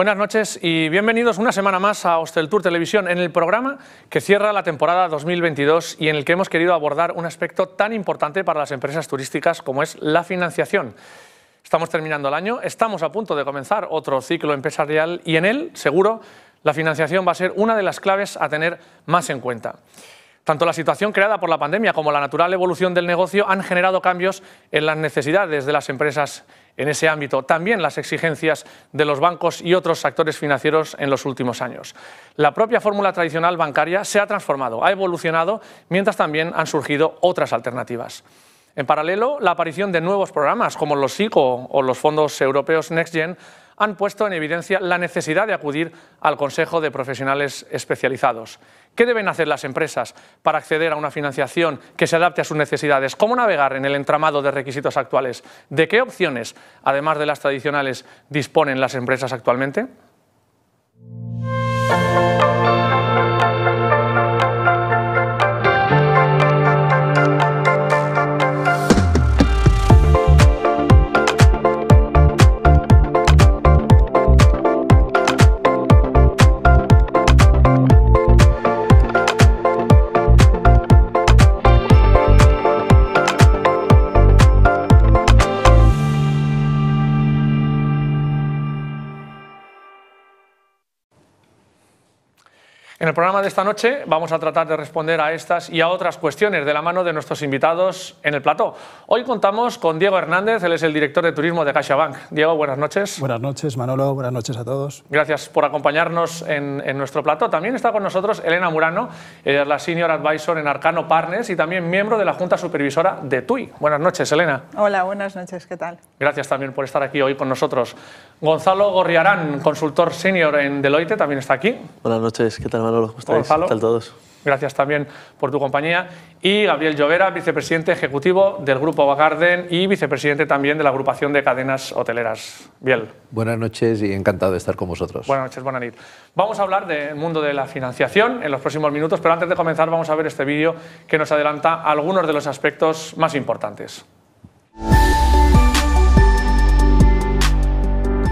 Buenas noches y bienvenidos una semana más a Hostel Tour Televisión, en el programa que cierra la temporada 2022 y en el que hemos querido abordar un aspecto tan importante para las empresas turísticas como es la financiación. Estamos terminando el año, estamos a punto de comenzar otro ciclo empresarial y en él, seguro, la financiación va a ser una de las claves a tener más en cuenta. Tanto la situación creada por la pandemia como la natural evolución del negocio han generado cambios en las necesidades de las empresas en ese ámbito, también las exigencias de los bancos y otros actores financieros en los últimos años. La propia fórmula tradicional bancaria se ha transformado, ha evolucionado, mientras también han surgido otras alternativas. En paralelo, la aparición de nuevos programas como los SICO o los fondos europeos NextGen han puesto en evidencia la necesidad de acudir al Consejo de Profesionales Especializados. ¿Qué deben hacer las empresas para acceder a una financiación que se adapte a sus necesidades? ¿Cómo navegar en el entramado de requisitos actuales? ¿De qué opciones, además de las tradicionales, disponen las empresas actualmente? En el programa de esta noche vamos a tratar de responder a estas y a otras cuestiones de la mano de nuestros invitados en el plató. Hoy contamos con Diego Hernández, él es el director de turismo de CaixaBank. Diego, buenas noches. Buenas noches, Manolo, buenas noches a todos. Gracias por acompañarnos en, nuestro plató. También está con nosotros Elena Murano, la Senior Advisor en Arcano Partners y también miembro de la Junta Supervisora de TUI. Buenas noches, Elena. Hola, buenas noches, ¿qué tal? Gracias también por estar aquí hoy con nosotros. Gonzalo Gorriarán, consultor senior en Deloitte, también está aquí. Buenas noches, ¿qué tal? Manolo. todos. Gracias también por tu compañía. Y Gabriel Llovera, vicepresidente ejecutivo del Grupo Bagarden y vicepresidente también de la agrupación de cadenas hoteleras. Biel. Buenas noches y encantado de estar con vosotros. Buenas noches, buenas Vamos a hablar del mundo de la financiación en los próximos minutos, pero antes de comenzar vamos a ver este vídeo que nos adelanta algunos de los aspectos más importantes.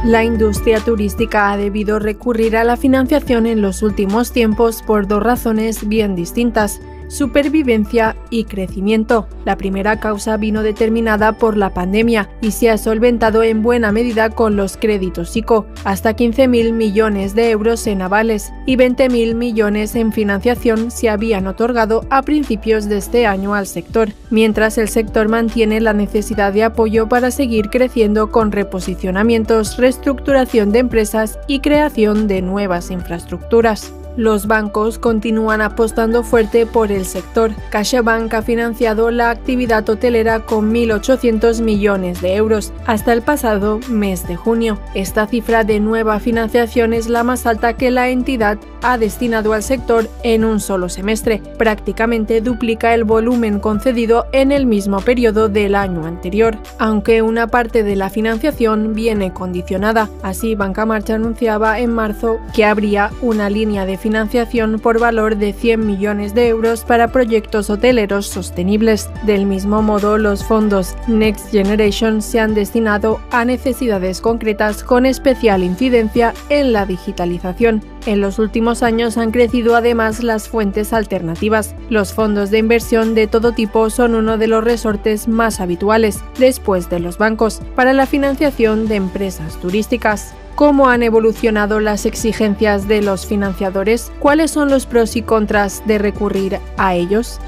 La industria turística ha debido recurrir a la financiación en los últimos tiempos por dos razones bien distintas supervivencia y crecimiento. La primera causa vino determinada por la pandemia y se ha solventado en buena medida con los créditos ICO, hasta 15.000 millones de euros en avales y 20.000 millones en financiación se habían otorgado a principios de este año al sector, mientras el sector mantiene la necesidad de apoyo para seguir creciendo con reposicionamientos, reestructuración de empresas y creación de nuevas infraestructuras. Los bancos continúan apostando fuerte por el sector. CaixaBank ha financiado la actividad hotelera con 1.800 millones de euros hasta el pasado mes de junio. Esta cifra de nueva financiación es la más alta que la entidad ha destinado al sector en un solo semestre. Prácticamente duplica el volumen concedido en el mismo periodo del año anterior, aunque una parte de la financiación viene condicionada. Así, Banca Marcha anunciaba en marzo que habría una línea de financiación financiación por valor de 100 millones de euros para proyectos hoteleros sostenibles. Del mismo modo, los fondos Next Generation se han destinado a necesidades concretas con especial incidencia en la digitalización. En los últimos años han crecido además las fuentes alternativas. Los fondos de inversión de todo tipo son uno de los resortes más habituales, después de los bancos, para la financiación de empresas turísticas cómo han evolucionado las exigencias de los financiadores, cuáles son los pros y contras de recurrir a ellos.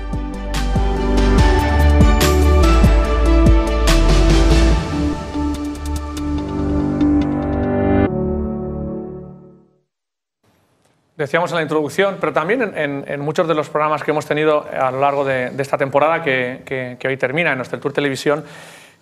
Decíamos en la introducción, pero también en, muchos de los programas que hemos tenido a lo largo de, esta temporada que, que hoy termina en nuestro Tour Televisión,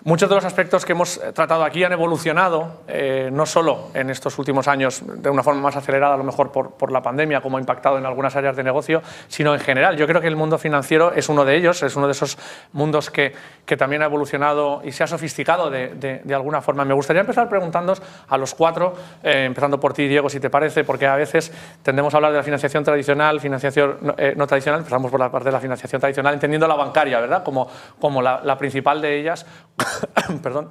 Muchos de los aspectos que hemos eh, tratado aquí han evolucionado, eh, no solo en estos últimos años de una forma más acelerada, a lo mejor por, la pandemia, como ha impactado en algunas áreas de negocio, sino en general. Yo creo que el mundo financiero es uno de ellos, es uno de esos mundos que, también ha evolucionado y se ha sofisticado de, alguna forma. Me gustaría empezar preguntándos a los cuatro, eh, empezando por ti, Diego, si te parece, porque a veces tendemos a hablar de la financiación tradicional, financiación no, tradicional, empezamos por la parte de la financiación tradicional, entendiendo la bancaria, ¿verdad? Como, como la principal de ellas. perdón,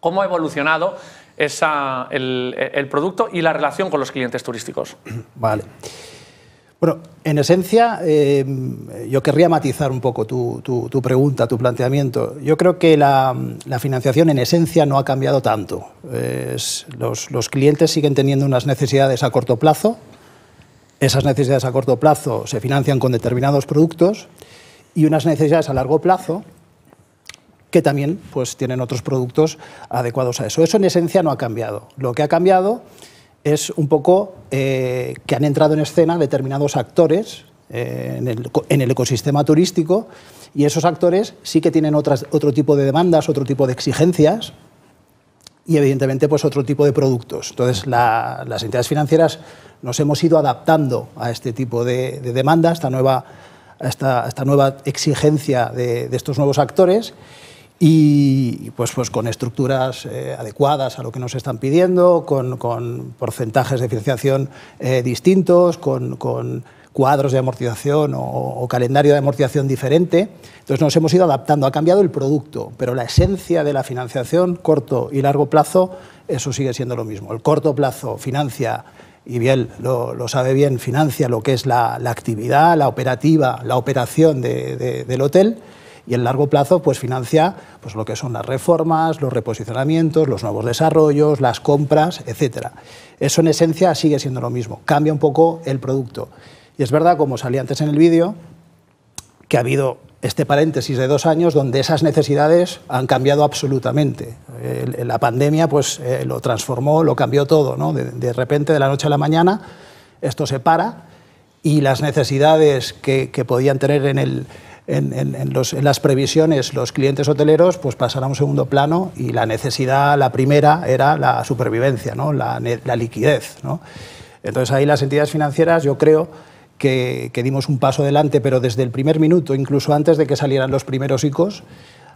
cómo ha evolucionado el, producto y la relación con los clientes turísticos. Vale. Bueno, en esencia, eh, yo querría matizar un poco tu, pregunta, tu planteamiento. Yo creo que la, financiación en esencia no ha cambiado tanto. los, los, clientes siguen teniendo unas necesidades a corto plazo. Esas necesidades a corto plazo se financian con determinados productos y unas necesidades a largo plazo que también pues, tienen otros productos adecuados a eso. Eso en esencia no ha cambiado. Lo que ha cambiado es un poco eh, que han entrado en escena determinados actores eh, en, el, ecosistema turístico y esos actores sí que tienen otras, otro tipo de demandas, otro tipo de exigencias y evidentemente pues, otro tipo de productos. Entonces las entidades financieras nos hemos ido adaptando a este tipo de, demandas, demanda, esta nueva, a esta, nueva exigencia de, de estos nuevos actores y pues, pues con estructuras eh, adecuadas a lo que nos están pidiendo, con, con porcentajes de financiación eh, distintos, con, con, cuadros de amortización o, calendario de amortización diferente. Entonces nos hemos ido adaptando, ha cambiado el producto, pero la esencia de la financiación corto y largo plazo, eso sigue siendo lo mismo. El corto plazo financia, y bien lo, lo sabe bien, financia lo que es la, la actividad, la operativa, la operación de, del hotel y el largo plazo pues financia pues lo que son las reformas, los reposicionamientos, los nuevos desarrollos, las compras, etcétera. Eso en esencia sigue siendo lo mismo, cambia un poco el producto. Y es verdad, como salí antes en el vídeo, que ha habido este paréntesis de dos años donde esas necesidades han cambiado absolutamente. La pandemia pues, eh, lo transformó, lo cambió todo. ¿no? De, repente, de la noche a la mañana, esto se para y las necesidades que podían tener en el, en, las previsiones los clientes hoteleros pues a un segundo plano y la necesidad, la primera, era la supervivencia, ¿no? la, liquidez. Entonces ahí las entidades financieras yo creo que, dimos un paso adelante, pero desde el primer minuto, incluso antes de que salieran los primeros ICOs,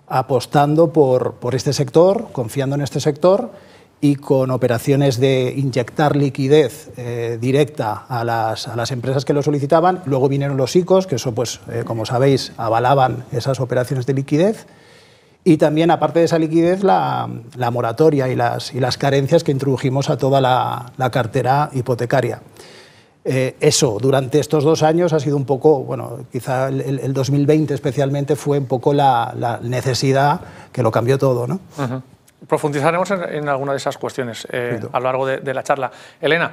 apostando por este sector, confiando en este sector y con operaciones de inyectar liquidez eh, directa a las, a las, empresas que lo solicitaban. Luego vinieron los ICOs, que eso, pues, eh, como sabéis, avalaban esas operaciones de liquidez. Y también, aparte de esa liquidez, la, la moratoria y las, y las, carencias que introdujimos a toda la, la cartera hipotecaria. Eh, eso, durante estos dos años ha sido un poco, bueno, quizá el, 2020 especialmente fue un poco la, necesidad que lo cambió todo, ¿no? profundizaremos en, alguna de esas cuestiones eh, a lo largo de, la charla. Elena,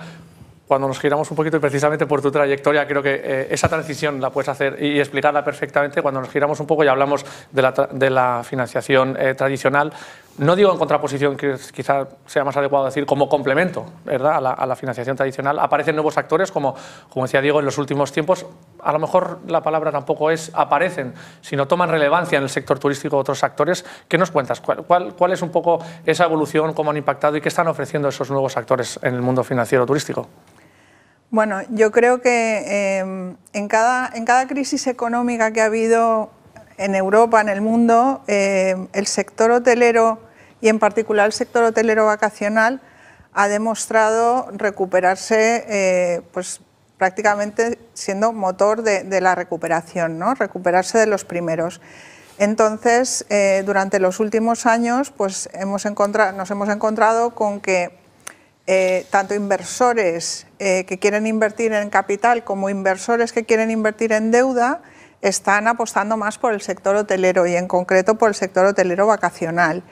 cuando nos giramos un poquito, y precisamente por tu trayectoria, creo que eh, esa transición la puedes hacer y, explicarla perfectamente. Cuando nos giramos un poco y hablamos de la, financiación eh, tradicional, no digo en contraposición, que quizás sea más adecuado decir como complemento ¿verdad? A, la, financiación tradicional, aparecen nuevos actores, como, como decía Diego, en los últimos tiempos, a lo mejor la palabra tampoco es aparecen, sino toman relevancia en el sector turístico otros actores. ¿Qué nos cuentas? ¿Cuál, es un poco esa evolución, cómo han impactado y qué están ofreciendo esos nuevos actores en el mundo financiero turístico? Bueno, yo creo que em, en, cada, en cada crisis económica que ha habido en Europa, en el mundo, em, el sector hotelero y en particular el sector hotelero vacacional ha demostrado recuperarse eh, pues, prácticamente siendo motor de, la recuperación, recuperarse de los primeros. Entonces, eh, durante los últimos años pues, nos hemos encontrado con que eh, tanto inversores que quieren invertir en capital como inversores que quieren invertir en deuda están apostando más por el sector hotelero y en concreto por el sector hotelero vacacional.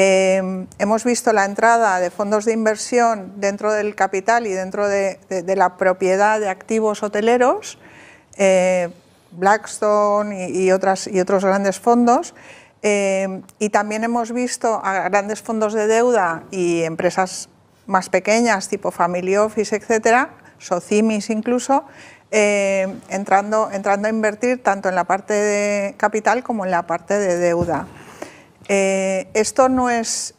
Em, hemos visto la entrada de fondos de inversión dentro del capital y dentro de, la propiedad de activos hoteleros, eh, Blackstone y, otros grandes fondos. Em, y también hemos visto a grandes fondos de deuda y empresas más pequeñas, tipo Family Office, etcétera, Socimis incluso, em, entrando a invertir tanto en la parte de capital como en la parte de deuda. Eh, esto, es,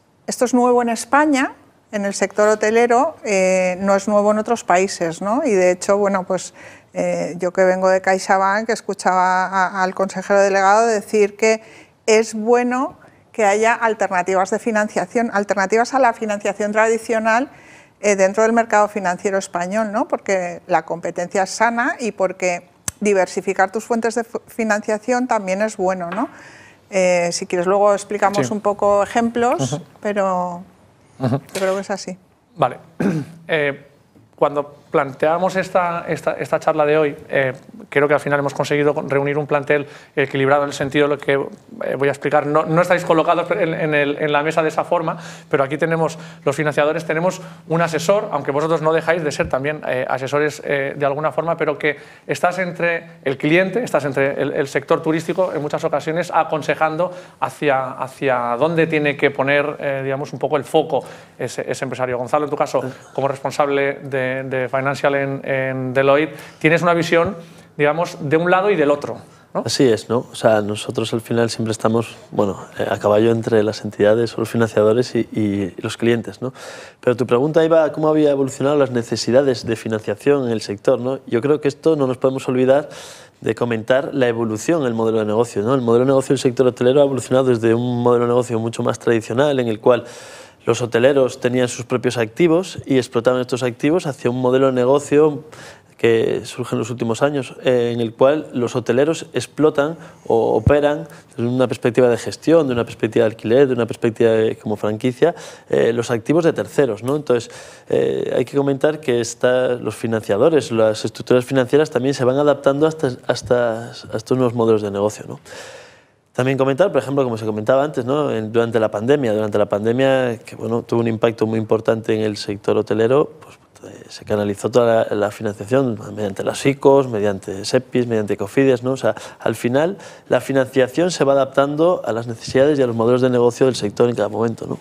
nuevo en España, en el sector hotelero, eh, no es nuevo en otros países, ¿no? Y de hecho, bueno, pues eh, yo que vengo de CaixaBank escuchaba al consejero delegado decir que es bueno que haya alternativas de financiación, alternativas a la financiación tradicional dentro del mercado financiero español, ¿no? Porque la competencia es sana y porque diversificar tus fuentes de financiación también es bueno, ¿no? Eh, si quieres, luego explicamos un poco ejemplos, pero yo creo que es así. Vale. Eh, cuando planteamos esta, esta, esta, charla de hoy, eh, creo que al final hemos conseguido reunir un plantel equilibrado en el sentido de lo que eh, voy a explicar. No, no estáis colocados en, la mesa de esa forma, pero aquí tenemos los financiadores, tenemos un asesor, aunque vosotros no dejáis de ser también eh, asesores de alguna forma, pero que estás entre el cliente, estás entre el, sector turístico en muchas ocasiones aconsejando hacia, hacia dónde tiene que poner digamos, un poco el foco ese, empresario. Gonzalo, en tu caso, como responsable de, de Financial en, Deloitte, tienes una visión, digamos, de un lado y del otro. ¿No? Así es, ¿no? O sea, nosotros al final siempre estamos, bueno, eh, a caballo entre las entidades o los financiadores y, y, los clientes, ¿no? Pero tu pregunta iba a cómo había evolucionado las necesidades de financiación en el sector, ¿no? Yo creo que esto no nos podemos olvidar de comentar la evolución del modelo de negocio, ¿no? El modelo de negocio del sector hotelero ha evolucionado desde un modelo de negocio mucho más tradicional en el cual los hoteleros tenían sus propios activos y explotaban estos activos hacia un modelo de negocio que surge en los últimos años, eh, en el cual los hoteleros explotan o operan desde una perspectiva de gestión, de una perspectiva de alquiler, de una perspectiva como franquicia, eh, los activos de terceros. ¿no? Entonces, eh, hay que comentar que está, los financiadores, las estructuras financieras también se van adaptando hasta, estos nuevos modelos de negocio. ¿no? también comentar, por ejemplo, como se comentaba antes, ¿no? durante la pandemia, durante la pandemia que bueno, tuvo un impacto muy importante en el sector hotelero, pues eh, se canalizó toda la, financiación mediante las ICOs, mediante SEPIs, mediante COFIDES, ¿no? O sea, al final la financiación se va adaptando a las necesidades y a los modelos de negocio del sector en cada momento, ¿no?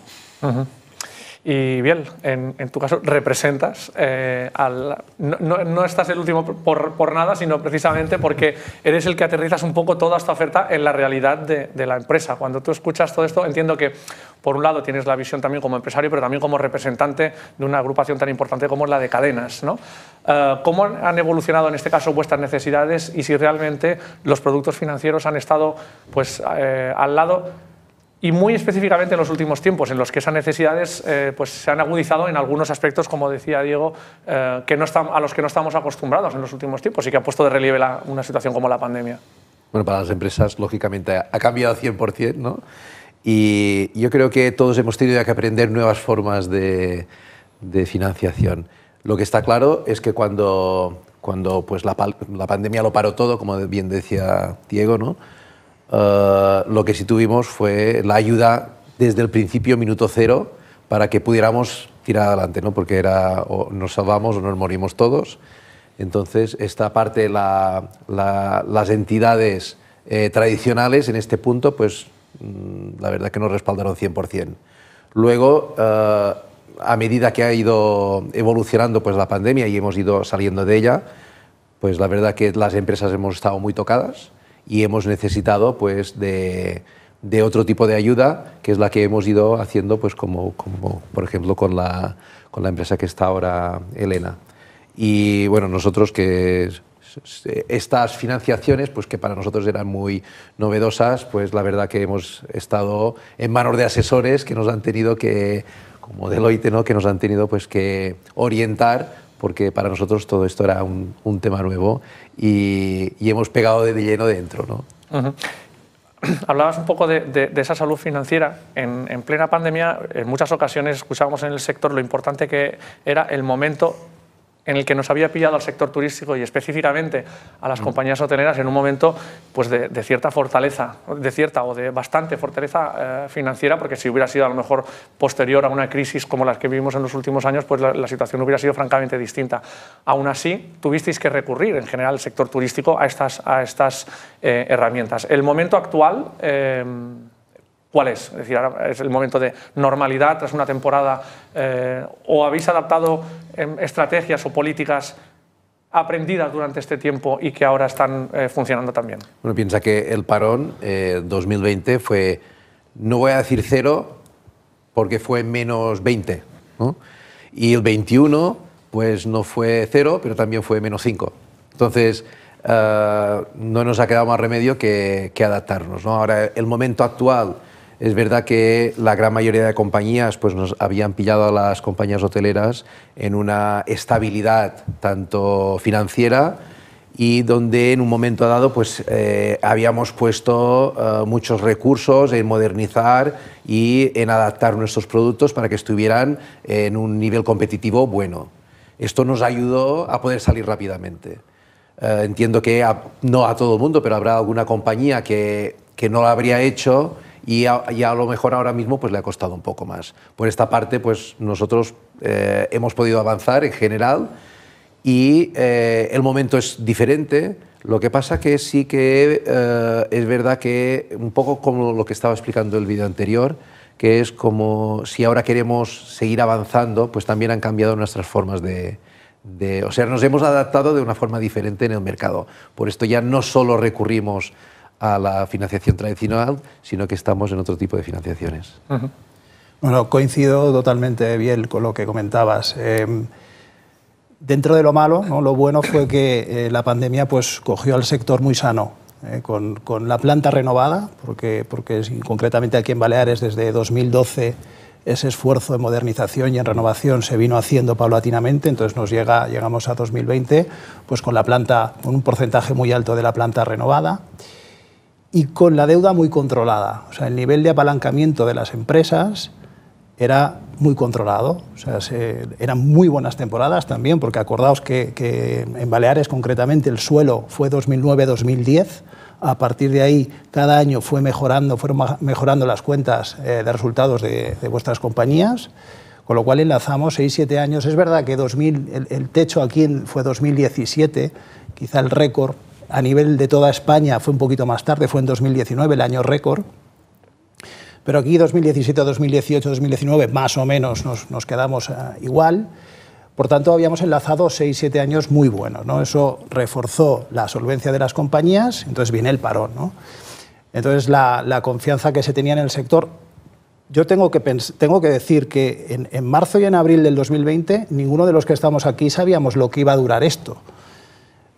Y bien, en, tu caso representas eh, al... No, estás el último por, nada, sino precisamente porque eres el que aterrizas un poco toda esta oferta en la realidad de, la empresa. Cuando tú escuchas todo esto, entiendo que por un lado tienes la visión también como empresario, pero también como representante de una agrupación tan importante como es la de cadenas. Eh, ¿Cómo han evolucionado en este caso vuestras necesidades y si realmente los productos financieros han estado pues, eh, al lado y muy específicamente en los últimos tiempos, en los que esas necesidades eh, pues se han agudizado en algunos aspectos, como decía Diego, eh, que no están, a los que no estamos acostumbrados en los últimos tiempos y que ha puesto de relieve una situación como la pandemia. Bueno, para las empresas, lógicamente, ha cambiado 100%, ¿no? Y yo creo que todos hemos tenido que aprender nuevas formas de, financiación. Lo que está claro es que cuando, cuando pues la, la pandemia lo paró todo, como bien decía Diego, ¿no? Eh, lo que sí tuvimos fue la ayuda desde el principio, minuto cero, para que pudiéramos tirar adelante, ¿no? porque era nos salvamos o nos morimos todos. Entonces, esta parte, las entidades eh, tradicionales en este punto, pues mm, la verdad que nos respaldaron 100%. Luego, eh, a medida que ha ido evolucionando pues, la pandemia y hemos ido saliendo de ella, pues la verdad que las empresas hemos estado muy tocadas y hemos necesitado pues, de, de, otro tipo de ayuda, que es la que hemos ido haciendo, pues, como, como por ejemplo con la, con la empresa que está ahora Elena. Y bueno, nosotros que estas financiaciones, pues que para nosotros eran muy novedosas, pues la verdad que hemos estado en manos de asesores que nos han tenido que, como Deloitte, ¿no? que nos han tenido pues que orientar porque para nosotros todo esto era un, tema nuevo y, hemos pegado de lleno dentro. ¿no? Hablabas un poco de, esa salud financiera. En, en, plena pandemia, en muchas ocasiones escuchábamos en el sector lo importante que era el momento en el que nos había pillado al sector turístico y específicamente a las mm. compañías hoteleras en un momento pues de, cierta fortaleza, de cierta o de bastante fortaleza eh, financiera, porque si hubiera sido a lo mejor posterior a una crisis como las que vivimos en los últimos años, pues la, situación hubiera sido francamente distinta. Aún así, tuvisteis que recurrir en general al sector turístico a estas, a estas eh, herramientas. El momento actual... Eh, cuál es. Es decir, ahora es el momento de normalidad tras una temporada. Eh, ¿O habéis adaptado em, estrategias o políticas aprendidas durante este tiempo y que ahora están eh, funcionando también? Bueno, piensa que el parón 2020 eh, fue, no voy a decir cero, porque fue menos 20. Y el 21, pues no fue cero, pero también fue menos 5. Entonces, no nos ha quedado más remedio que, adaptarnos. Ahora, el momento actual es verdad que la gran mayoría de compañías pues, nos habían pillado a las compañías hoteleras en una estabilidad tanto financiera y donde en un momento dado pues, eh, habíamos puesto eh, muchos recursos en modernizar y en adaptar nuestros productos para que estuvieran en un nivel competitivo bueno. Esto nos ayudó a poder salir rápidamente. Eh, entiendo que no a todo el mundo, pero habrá alguna compañía que, que no lo habría hecho y a, lo mejor ahora mismo pues le ha costado un poco más. Por esta parte, pues nosotros eh, hemos podido avanzar en general y eh, el momento es diferente. Lo que pasa que sí que eh, es verdad que un poco como lo que estaba explicando el vídeo anterior, que es como si ahora queremos seguir avanzando, pues también han cambiado nuestras formas de, de, o sea, nos hemos adaptado de una forma diferente en el mercado. Por esto ya no solo recurrimos a la financiación tradicional, sino que estamos en otro tipo de financiaciones. Bueno, coincido totalmente, bien con lo que comentabas. Em, dentro de lo malo, lo bueno fue que eh, la pandemia pues, cogió al sector muy sano, eh, con, la planta renovada, porque, porque concretamente aquí en Baleares desde 2012 ese esfuerzo en modernización y en renovación se vino haciendo paulatinamente, entonces nos llega, llegamos a 2020 pues con la planta, con un porcentaje muy alto de la planta renovada y con la deuda muy controlada. O sea, el nivel de apalancamiento de las empresas era muy controlado. O sea, eran muy buenas temporadas también, porque acordaos que, en Baleares concretamente el suelo fue 2009-2010. A partir de ahí, cada año fue mejorando, fueron mejorando las cuentas eh, de resultados de, vuestras compañías, con lo cual enlazamos 6-7 años. Es verdad que 2000, el techo aquí fue 2017, quizá el récord a nivel de toda España fue un poquito más tarde, fue en 2019, el año récord. Pero aquí 2017, 2018, 2019 más o menos nos, quedamos eh, igual. Por tanto, habíamos enlazado 6-7 años muy buenos. ¿no? Eso reforzó la solvencia de las compañías, entonces viene el parón. Entonces, la, confianza que se tenía en el sector. Yo tengo que, tengo que decir que en, en, marzo y en abril del 2020, ninguno de los que estamos aquí sabíamos lo que iba a durar esto.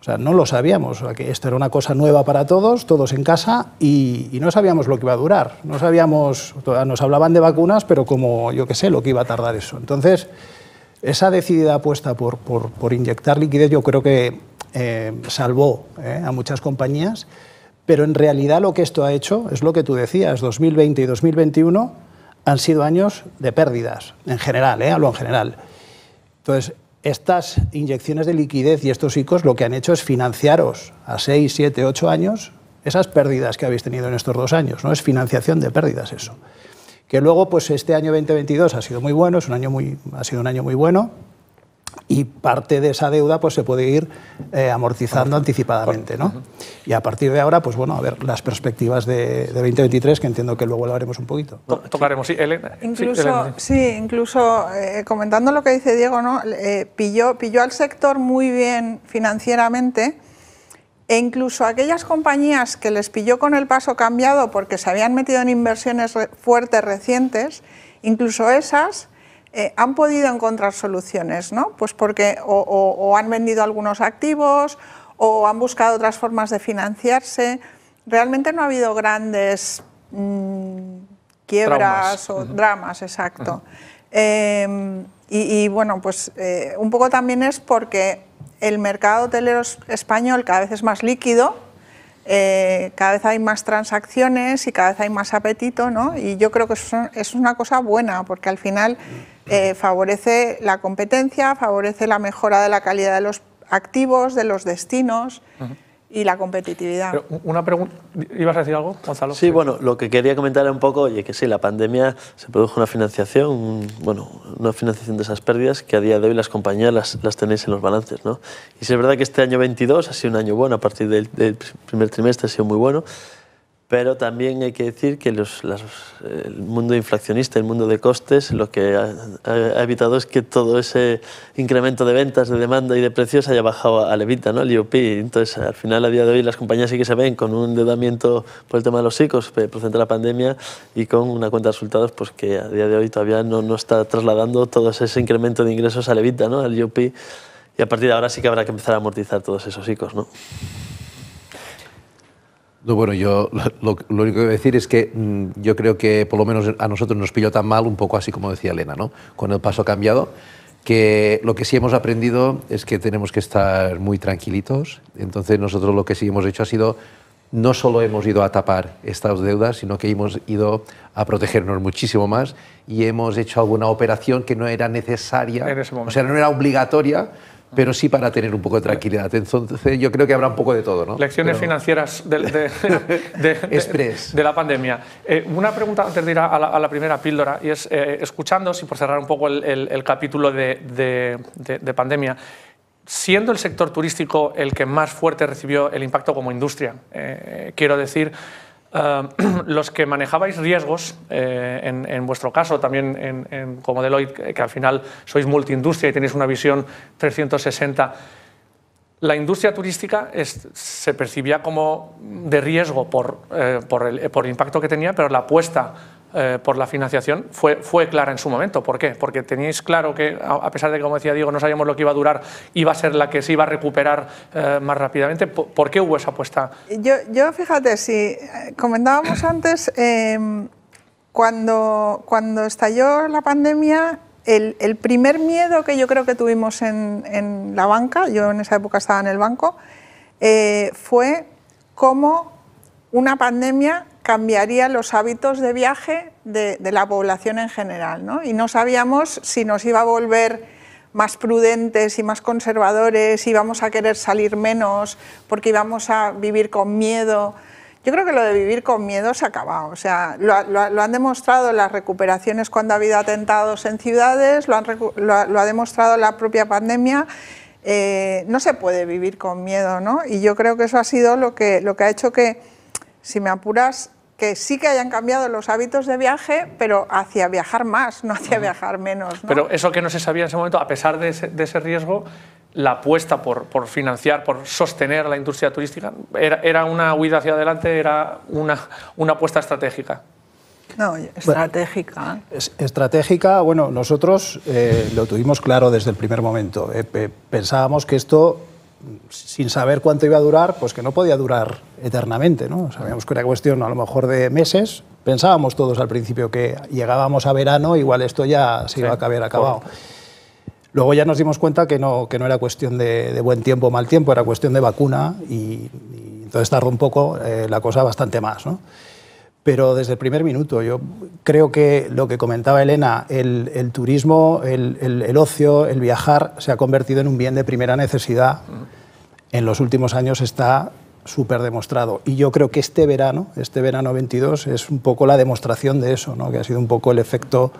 O sea, no lo sabíamos, que esto era una cosa nueva para todos, todos en casa, y, no sabíamos lo que iba a durar. No sabíamos, nos hablaban de vacunas, pero como yo qué sé, lo que iba a tardar eso. Entonces, esa decidida apuesta por, por, inyectar liquidez yo creo que eh, salvó eh, a muchas compañías, pero en realidad lo que esto ha hecho es lo que tú decías, 2020 y 2021 han sido años de pérdidas, en general, eh, hablo en general. Entonces, estas inyecciones de liquidez y estos ICOs lo que han hecho es financiaros a 6, 7, 8 años esas pérdidas que habéis tenido en estos dos años, ¿no? Es financiación de pérdidas eso. Que luego, pues este año 2022 ha sido muy bueno, es un año muy, ha sido un año muy bueno, y parte de esa deuda pues, se puede ir eh, amortizando anticipadamente. ¿no? Y a partir de ahora, pues bueno, a ver las perspectivas de, 2023, que entiendo que luego lo haremos un poquito. Tocaremos, sí, Elena. Incluso, sí, incluso eh, comentando lo que dice Diego, ¿no? Eh, pilló, pilló al sector muy bien financieramente e incluso aquellas compañías que les pilló con el paso cambiado porque se habían metido en inversiones fuertes recientes, incluso esas eh, han podido encontrar soluciones, ¿no? Pues porque o, han vendido algunos activos o han buscado otras formas de financiarse. Realmente no ha habido grandes mm, quiebras o dramas, exacto. Em, y, bueno, pues eh, un poco también es porque el mercado hotelero español cada vez es más líquido, eh, cada vez hay más transacciones y cada vez hay más apetito, ¿no? Y yo creo que eso es una cosa buena, porque al final eh, favorece la competencia, favorece la mejora de la calidad de los activos, de los destinos. y la competitividad. una pregunta, ¿ibas a decir algo, Gonzalo? Sí, bueno, lo que quería comentar un poco, oye, que sí, la pandemia se produjo una financiación, bueno, una financiación de esas pérdidas que a día de hoy las compañías las, tenéis en los balances, ¿no? Y si es verdad que este año 22 ha sido un año bueno, a partir del primer trimestre ha sido muy bueno, pero también hay que decir que el mundo inflacionista, el mundo de costes, lo que ha, evitado es que todo ese incremento de ventas, de demanda y de precios haya bajado a levita, ¿no? al IOP. Entonces, al final, a día de hoy, las compañías sí que se ven con un endeudamiento por el tema de los ICOs, por de la pandemia, y con una cuenta de resultados pues, que a día de hoy todavía no, está trasladando todo ese incremento de ingresos a levita, ¿no? al IOP. Y a partir de ahora sí que habrá que empezar a amortizar todos esos ICOs. ¿no? No, bueno, yo lo, único que voy a decir es que mm, yo creo que por lo menos a nosotros nos pilló tan mal, un poco así como decía Elena, ¿no? con el paso cambiado, que lo que sí hemos aprendido es que tenemos que estar muy tranquilitos. Entonces nosotros lo que sí hemos hecho ha sido, no solo hemos ido a tapar estas deudas, sino que hemos ido a protegernos muchísimo más y hemos hecho alguna operación que no era necesaria, en o sea, no era obligatoria pero sí para tener un poco de tranquilidad. Entonces yo creo que habrá un poco de todo, ¿no? Lecciones financieras de, de, la pandemia. Eh, una pregunta antes de ir a la, primera píldora, y es, eh, escuchando, si por cerrar un poco el, capítulo de pandemia, siendo el sector turístico el que más fuerte recibió el impacto como industria, eh, quiero decir Ah, los que manejabais riesgos, eh, en, vuestro caso también como Deloitte, que al final sois multiindustria y tenéis una visión 360, la industria turística se percibía como de riesgo por, eh, por, el, impacto que tenía, pero la apuesta eh, por la financiación fue, fue clara en su momento. ¿Por qué? Porque teníais claro que, a pesar de que, como decía Diego, no sabíamos lo que iba a durar, iba a ser la que se iba a recuperar eh, más rápidamente. ¿Por, qué hubo esa apuesta? Yo, fíjate, si eh, comentábamos antes, em, cuando, cuando estalló la pandemia, el, primer miedo que yo creo que tuvimos en, en, la banca, yo en esa época estaba en el banco, fue cómo una pandemia cambiaría los hábitos de viaje de, la población en general. ¿no? Y no sabíamos si nos iba a volver más prudentes y más conservadores, si íbamos a querer salir menos porque íbamos a vivir con miedo. Yo creo que lo de vivir con miedo se ha acabado. O sea, lo, han demostrado las recuperaciones cuando ha habido atentados en ciudades, lo, ha demostrado la propia pandemia. Eh, no se puede vivir con miedo, ¿no? Y yo creo que eso ha sido lo que, lo que ha hecho que si me apuras, que sí que hayan cambiado los hábitos de viaje, pero hacia viajar más, no hacia viajar menos. Pero eso que no se sabía en ese momento, a pesar de ese, riesgo, la apuesta por, por, financiar, por sostener la industria turística, era, una huida hacia adelante, era una, una apuesta estratégica. No, estratégica. estratégica, bueno, nosotros eh, lo tuvimos claro desde el primer momento. Eh, pensábamos que esto sin saber cuánto iba a durar, pues que no podía durar eternamente. ¿no? Sabíamos que era cuestión a lo mejor de meses. Pensábamos todos al principio que llegábamos a verano, igual esto ya se iba a haber acabado. Luego ya nos dimos cuenta que no, que no era cuestión de, buen tiempo o mal tiempo, era cuestión de vacuna y, entonces tardó un poco eh, la cosa bastante más. ¿no? pero desde el primer minuto. Yo creo que lo que comentaba Elena, el, turismo, el, ocio, el viajar, se ha convertido en un bien de primera necesidad. En los últimos años está súper demostrado. Y yo creo que este verano, este verano 22, es un poco la demostración de eso, ¿no? que ha sido un poco el efecto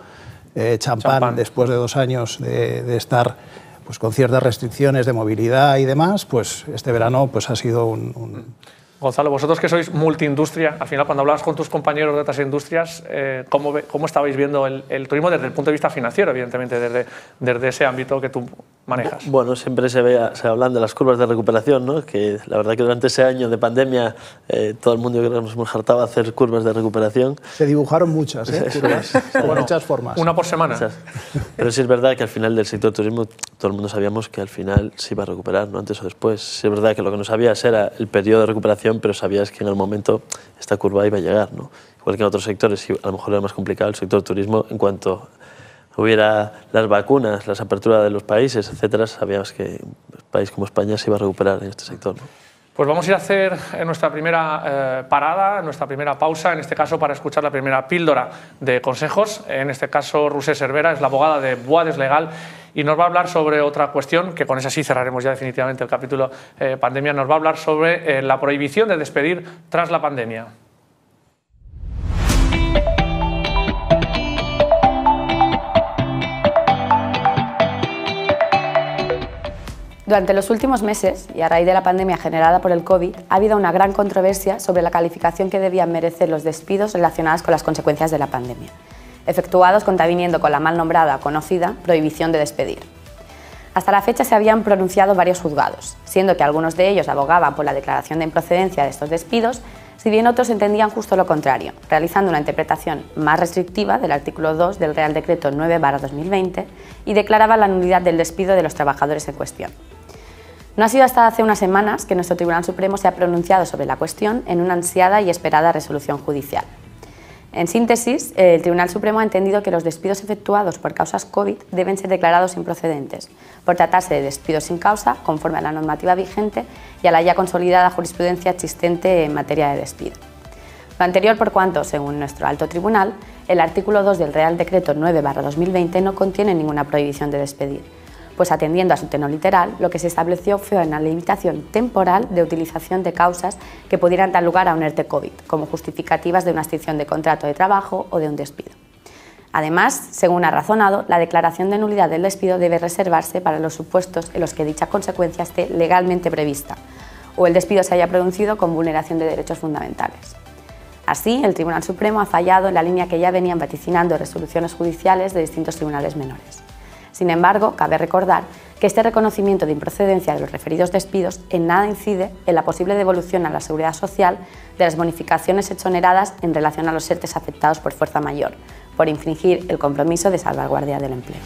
eh, champán, después de dos años de, estar pues, con ciertas restricciones de movilidad y demás, pues este verano pues, ha sido un Gonzalo, vosotros que sois multiindustria, al final cuando hablabas con tus compañeros de otras industrias, eh, ¿cómo, estabais viendo el, el, turismo desde el punto de vista financiero, evidentemente, desde, desde ese ámbito que tú manejas? Bueno, siempre se, ve, se hablan de las curvas de recuperación, ¿no? que la verdad que durante ese año de pandemia eh, todo el mundo creo que nos a hacer curvas de recuperación. Se dibujaron muchas, ¿eh? muchas formas. Una por semana. Pero sí es verdad que al final del sector turismo todo el mundo sabíamos que al final se iba a recuperar, no antes o después. Sí es verdad que lo que no sabías era el periodo de recuperación, pero sabías que en el momento esta curva iba a llegar. ¿no? Igual que en otros sectores, a lo mejor era más complicado el sector turismo en cuanto hubiera las vacunas, las aperturas de los países, etcétera, sabíamos que un país como España se iba a recuperar en este sector. Pues vamos a ir a hacer eh, nuestra primera eh, parada, nuestra primera pausa, en este caso para escuchar la primera píldora de consejos. En este caso, Rusé Cervera es la abogada de Boades Legal y nos va a hablar sobre otra cuestión, que con esa sí cerraremos ya definitivamente el capítulo eh, pandemia, nos va a hablar sobre la prohibición de despedir tras la pandemia. Durante los últimos meses, y a raíz de la pandemia generada por el COVID, ha habido una gran controversia sobre la calificación que debían merecer los despidos relacionados con las consecuencias de la pandemia, efectuados contraviniendo con la mal nombrada, conocida, prohibición de despedir. Hasta la fecha se habían pronunciado varios juzgados, siendo que algunos de ellos abogaban por la declaración de improcedencia de estos despidos, si bien otros entendían justo lo contrario, realizando una interpretación más restrictiva del artículo 2 del Real Decreto 9-2020 y declaraban la nulidad del despido de los trabajadores en cuestión. No ha sido hasta hace unas semanas que nuestro Tribunal Supremo se ha pronunciado sobre la cuestión en una ansiada y esperada resolución judicial. En síntesis, el Tribunal Supremo ha entendido que los despidos efectuados por causas COVID deben ser declarados improcedentes, por tratarse de despidos sin causa, conforme a la normativa vigente y a la ya consolidada jurisprudencia existente en materia de despido. Lo anterior por cuanto, según nuestro alto tribunal, el artículo 2 del Real Decreto 9-2020 no contiene ninguna prohibición de despedir, pues atendiendo a su tenor literal, lo que se estableció fue una limitación temporal de utilización de causas que pudieran dar lugar a un ERTE COVID, como justificativas de una extinción de contrato de trabajo o de un despido. Además, según ha razonado, la declaración de nulidad del despido debe reservarse para los supuestos en los que dicha consecuencia esté legalmente prevista o el despido se haya producido con vulneración de derechos fundamentales. Así, el Tribunal Supremo ha fallado en la línea que ya venían vaticinando resoluciones judiciales de distintos tribunales menores. Sin embargo, cabe recordar que este reconocimiento de improcedencia de los referidos despidos en nada incide en la posible devolución a la Seguridad Social de las bonificaciones exoneradas en relación a los ERTES afectados por fuerza mayor, por infringir el compromiso de salvaguardia del empleo.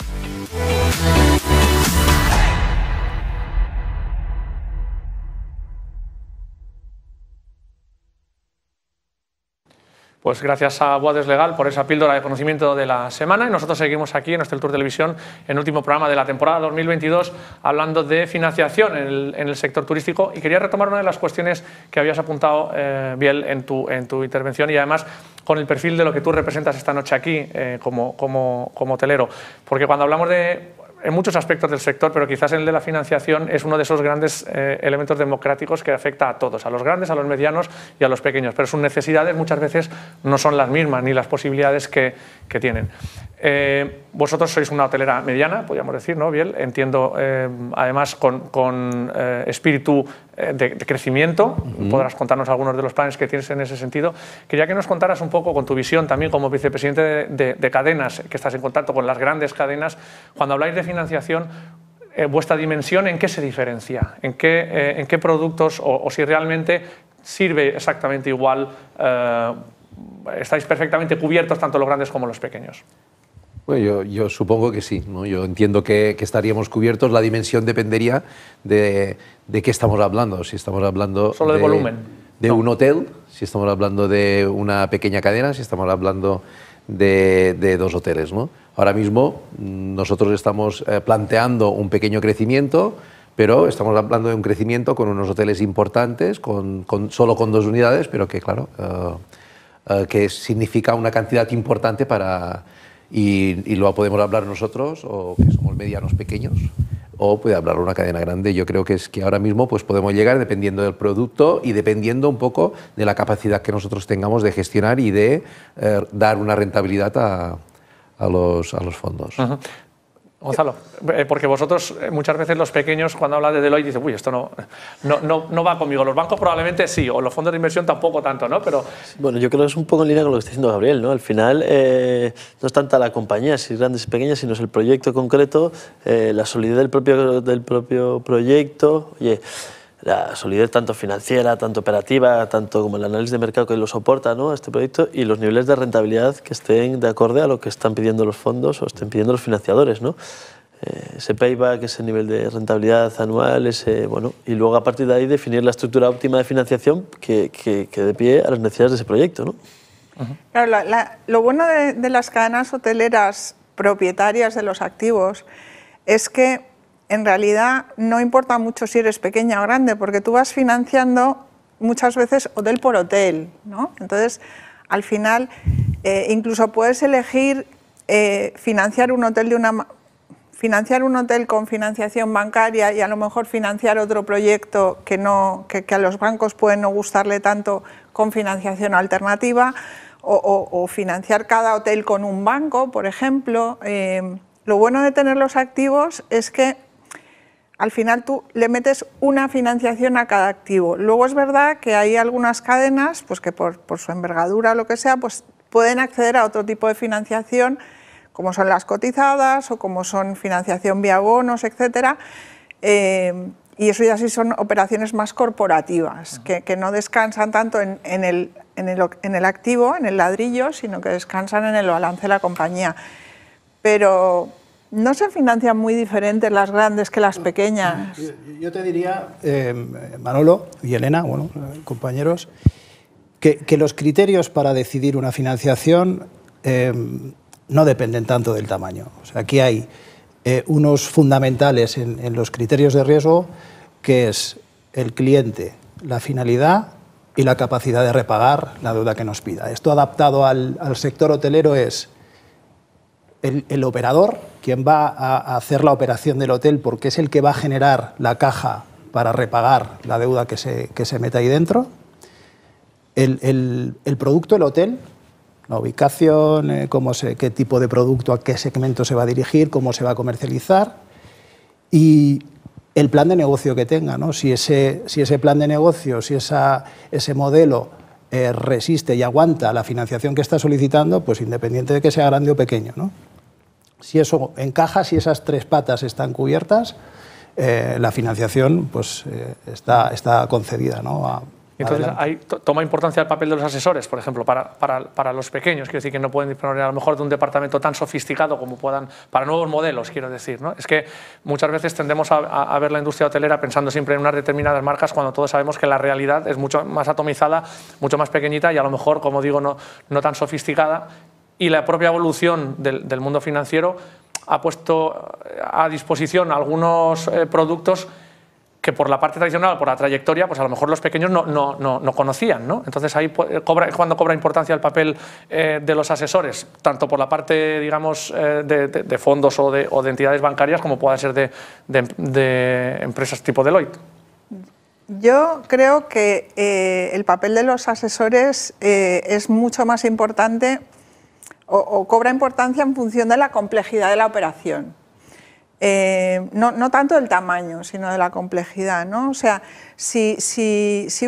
Pues gracias a Boades Legal por esa píldora de conocimiento de la semana y nosotros seguimos aquí en nuestro Tour de Televisión en último programa de la temporada 2022 hablando de financiación en el, sector turístico y quería retomar una de las cuestiones que habías apuntado, eh, Biel, en tu, en tu intervención y además con el perfil de lo que tú representas esta noche aquí eh, como, como, como hotelero. Porque cuando hablamos de en muchos aspectos del sector, pero quizás el de la financiación es uno de esos grandes eh, elementos democráticos que afecta a todos, a los grandes, a los medianos y a los pequeños. Pero sus necesidades muchas veces no son las mismas ni las posibilidades que, tienen. Eh, vosotros sois una hotelera mediana, podríamos decir, ¿no, Biel? Entiendo, eh, además, con, con espíritu eh, de, crecimiento. Podrás contarnos algunos de los planes que tienes en ese sentido. Quería que nos contaras un poco con tu visión también como vicepresidente de, cadenas, que estás en contacto con las grandes cadenas. Cuando habláis de financiación, eh, vuestra dimensión, ¿en qué se diferencia? ¿En qué, eh, productos o, si realmente sirve exactamente igual? estáis perfectamente cubiertos tanto los grandes como los pequeños. Bueno, yo, supongo que sí, yo entiendo que, estaríamos cubiertos, la dimensión dependería de, qué estamos hablando, si estamos hablando... Solo de, volumen. De un hotel, si estamos hablando de una pequeña cadena, si estamos hablando de, dos hoteles. Ahora mismo mm, nosotros estamos eh, planteando un pequeño crecimiento, pero estamos hablando de un crecimiento con unos hoteles importantes, con, solo con dos unidades, pero que, claro, eh, eh, que significa una cantidad importante para y, lo podemos hablar nosotros, o que somos medianos pequeños, o puede hablar una cadena grande. Yo creo que es que ahora mismo pues, podemos llegar dependiendo del producto y dependiendo un poco de la capacidad que nosotros tengamos de gestionar y de eh, dar una rentabilidad a, a los, fondos. Gonzalo, eh, porque vosotros eh, muchas veces los pequeños cuando habla de Deloitte dicen, uy, esto no, no, no, no, va conmigo. Los bancos probablemente sí, o los fondos de inversión tampoco tanto, ¿no? Pero... Bueno, yo creo que es un poco en línea con lo que está diciendo Gabriel, ¿no? Al final eh, no es tanta la compañía, si grandes y pequeñas, sino es el proyecto concreto, la solidez del propio, del propio proyecto. Oye, la solidez tanto financiera, tanto operativa, tanto como el análisis de mercado que lo soporta ¿no? este proyecto y los niveles de rentabilidad que estén de acuerdo a lo que están pidiendo los fondos o estén pidiendo los financiadores. ¿no? Eh, ese payback, ese nivel de rentabilidad anual, ese, bueno, y luego a partir de ahí definir la estructura óptima de financiación que, dé pie a las necesidades de ese proyecto. ¿no? lo bueno de las cadenas hoteleras propietarias de los activos es que en realidad no importa mucho si eres pequeña o grande, porque tú vas financiando muchas veces hotel por hotel, ¿no? Entonces, al final, eh, incluso puedes elegir eh, financiar un hotel de una financiar un hotel con financiación bancaria y a lo mejor financiar otro proyecto que, no, a los bancos puede no gustarle tanto con financiación alternativa o, financiar cada hotel con un banco, por ejemplo. Eh, lo bueno de tener los activos es que al final tú le metes una financiación a cada activo. Luego es verdad que hay algunas cadenas pues que por, su envergadura o lo que sea, pues pueden acceder a otro tipo de financiación, como son las cotizadas o como son financiación vía bonos, etc. Eh, y eso ya sí son operaciones más corporativas, que, no descansan tanto en, el, en el activo, en el ladrillo, sino que descansan en el balance de la compañía. Pero ¿No se financian muy diferentes las grandes que las pequeñas? Mm, yo, te diría, eh, Manolo y Elena, bueno, compañeros, que, los criterios para decidir una financiación eh, no dependen tanto del tamaño. aquí hay eh, unos fundamentales en, los criterios de riesgo, que es el cliente, la finalidad y la capacidad de repagar la deuda que nos pida. Esto adaptado al sector hotelero es el, operador, quien va a hacer la operación del hotel porque es el que va a generar la caja para repagar la deuda que se, que se meta ahí dentro, el, el, el producto del hotel, la ubicación, eh, cómo qué tipo de producto, a qué segmento se va a dirigir, cómo se va a comercializar y el plan de negocio que tenga. ¿no? Si, ese, si ese plan de negocio, si ese modelo eh, resiste y aguanta la financiación que está solicitando, pues independiente de que sea grande o pequeño. Si eso encaja, si esas tres patas están cubiertas, eh, la financiación pues, eh, está, está concedida ¿no? a, entonces, toma importancia el papel de los asesores, por ejemplo, para, los pequeños. Quiero decir que no pueden disponer a lo mejor de un departamento tan sofisticado como puedan para nuevos modelos, quiero decir. ¿no? Es que muchas veces tendemos a, ver la industria hotelera pensando siempre en unas determinadas marcas cuando todos sabemos que la realidad es mucho más atomizada, mucho más pequeñita y a lo mejor, como digo, no, no tan sofisticada. Y la propia evolución del, mundo financiero ha puesto a disposición algunos eh, productos que por la parte tradicional, por la trayectoria, pues a lo mejor los pequeños no, conocían. ¿no? Entonces ahí eh, cobra, cuando cobra importancia el papel eh, de los asesores, tanto por la parte, digamos, eh, de, fondos o de, entidades bancarias, como pueda ser de, empresas tipo Deloitte. Yo creo que el papel de los asesores es mucho más importante o, cobra importancia en función de la complejidad de la operación. Eh, no, tanto del tamaño, sino de la complejidad. ¿no? O sea, si,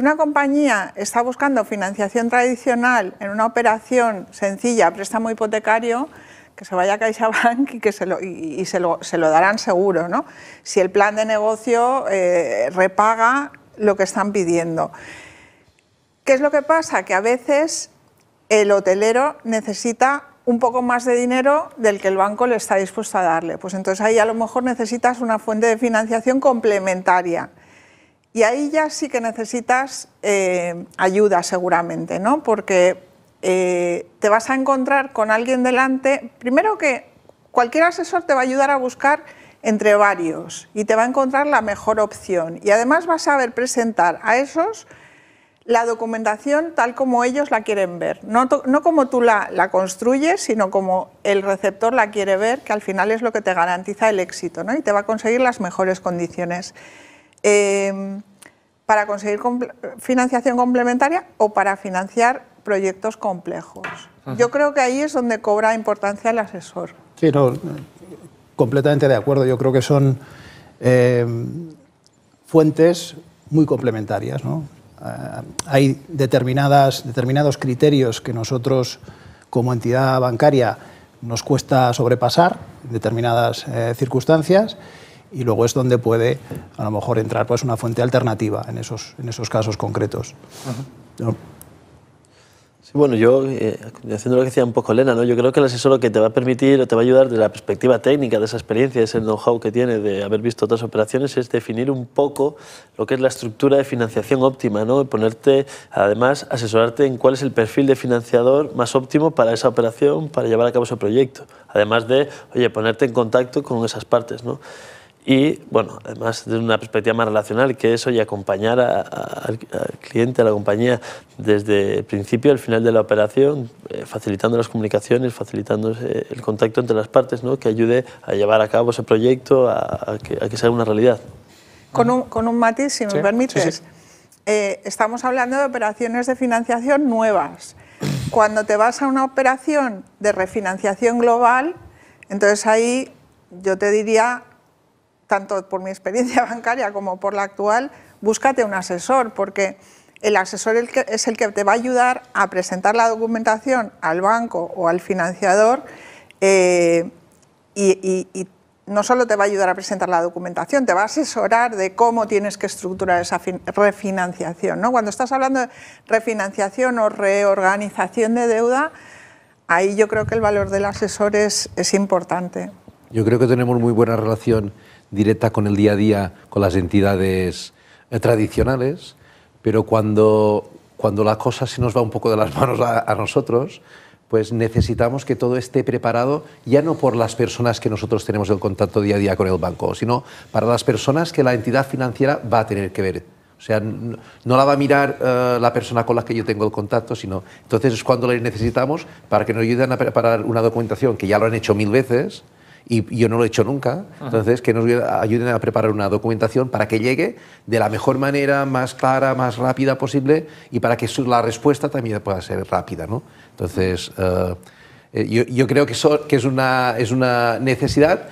una compañía está buscando financiación tradicional en una operación sencilla, préstamo hipotecario, que se vaya a CaixaBank y, que se lo, y, se, lo, se lo, darán seguro. ¿no? Si el plan de negocio eh, repaga lo que están pidiendo. ¿Qué es lo que pasa? Que a veces el hotelero necesita un poco más de dinero del que el banco le está dispuesto a darle. Pues entonces ahí a lo mejor necesitas una fuente de financiación complementaria. Y ahí ya sí que necesitas eh, ayuda seguramente, ¿no? Porque eh, te vas a encontrar con alguien delante. Primero que cualquier asesor te va a ayudar a buscar entre varios y te va a encontrar la mejor opción. Y además vas a saber presentar a esos la documentación tal como ellos la quieren ver, no, como tú la, construyes, sino como el receptor la quiere ver, que al final es lo que te garantiza el éxito ¿no? y te va a conseguir las mejores condiciones. Eh, para conseguir financiación complementaria o para financiar proyectos complejos. Yo creo que ahí es donde cobra importancia el asesor. Sí, no, completamente de acuerdo. Yo creo que son eh, fuentes muy complementarias. ¿no? Ah, hay determinadas, determinados criterios que nosotros como entidad bancaria nos cuesta sobrepasar en determinadas eh, circunstancias y luego es donde puede a lo mejor entrar pues, una fuente alternativa en esos, en esos casos concretos bueno, yo, eh, haciendo lo que decía un poco Elena, ¿no? yo creo que el asesor lo que te va a permitir o te va a ayudar de la perspectiva técnica, de esa experiencia, de ese know-how que tiene de haber visto otras operaciones, es definir un poco lo que es la estructura de financiación óptima, ¿no? Y ponerte, además, asesorarte en cuál es el perfil de financiador más óptimo para esa operación, para llevar a cabo ese proyecto. Además de, oye, ponerte en contacto con esas partes, ¿no? y, bueno, además desde una perspectiva más relacional, que eso y acompañar al, cliente, a la compañía, desde el principio al final de la operación, eh, facilitando las comunicaciones, facilitando el contacto entre las partes, ¿no? que ayude a llevar a cabo ese proyecto, a, que, sea una realidad. Con un, con un matiz, si me permites. Eh, estamos hablando de operaciones de financiación nuevas. Cuando te vas a una operación de refinanciación global, entonces ahí yo te diría tanto por mi experiencia bancaria como por la actual, búscate un asesor, porque el asesor es el que te va a ayudar a presentar la documentación al banco o al financiador eh, y, no solo te va a ayudar a presentar la documentación, te va a asesorar de cómo tienes que estructurar esa refinanciación. ¿no? Cuando estás hablando de refinanciación o reorganización de deuda, ahí yo creo que el valor del asesor es, es importante. Yo creo que tenemos muy buena relación directa con el día a día, con las entidades eh, tradicionales, pero cuando, cuando la cosa se nos va un poco de las manos a, nosotros, pues necesitamos que todo esté preparado ya no por las personas que nosotros tenemos el contacto día a día con el banco, sino para las personas que la entidad financiera va a tener que ver. O sea, no, la va a mirar eh, la persona con la que yo tengo el contacto, sino entonces es cuando le necesitamos para que nos ayuden a preparar una documentación que ya lo han hecho mil veces, y yo no lo he hecho nunca. Entonces, que nos ayuden a preparar una documentación para que llegue de la mejor manera, más clara, más rápida posible y para que la respuesta también pueda ser rápida. ¿no? Entonces, eh, eh, yo, yo, creo que, que es, una, es una necesidad,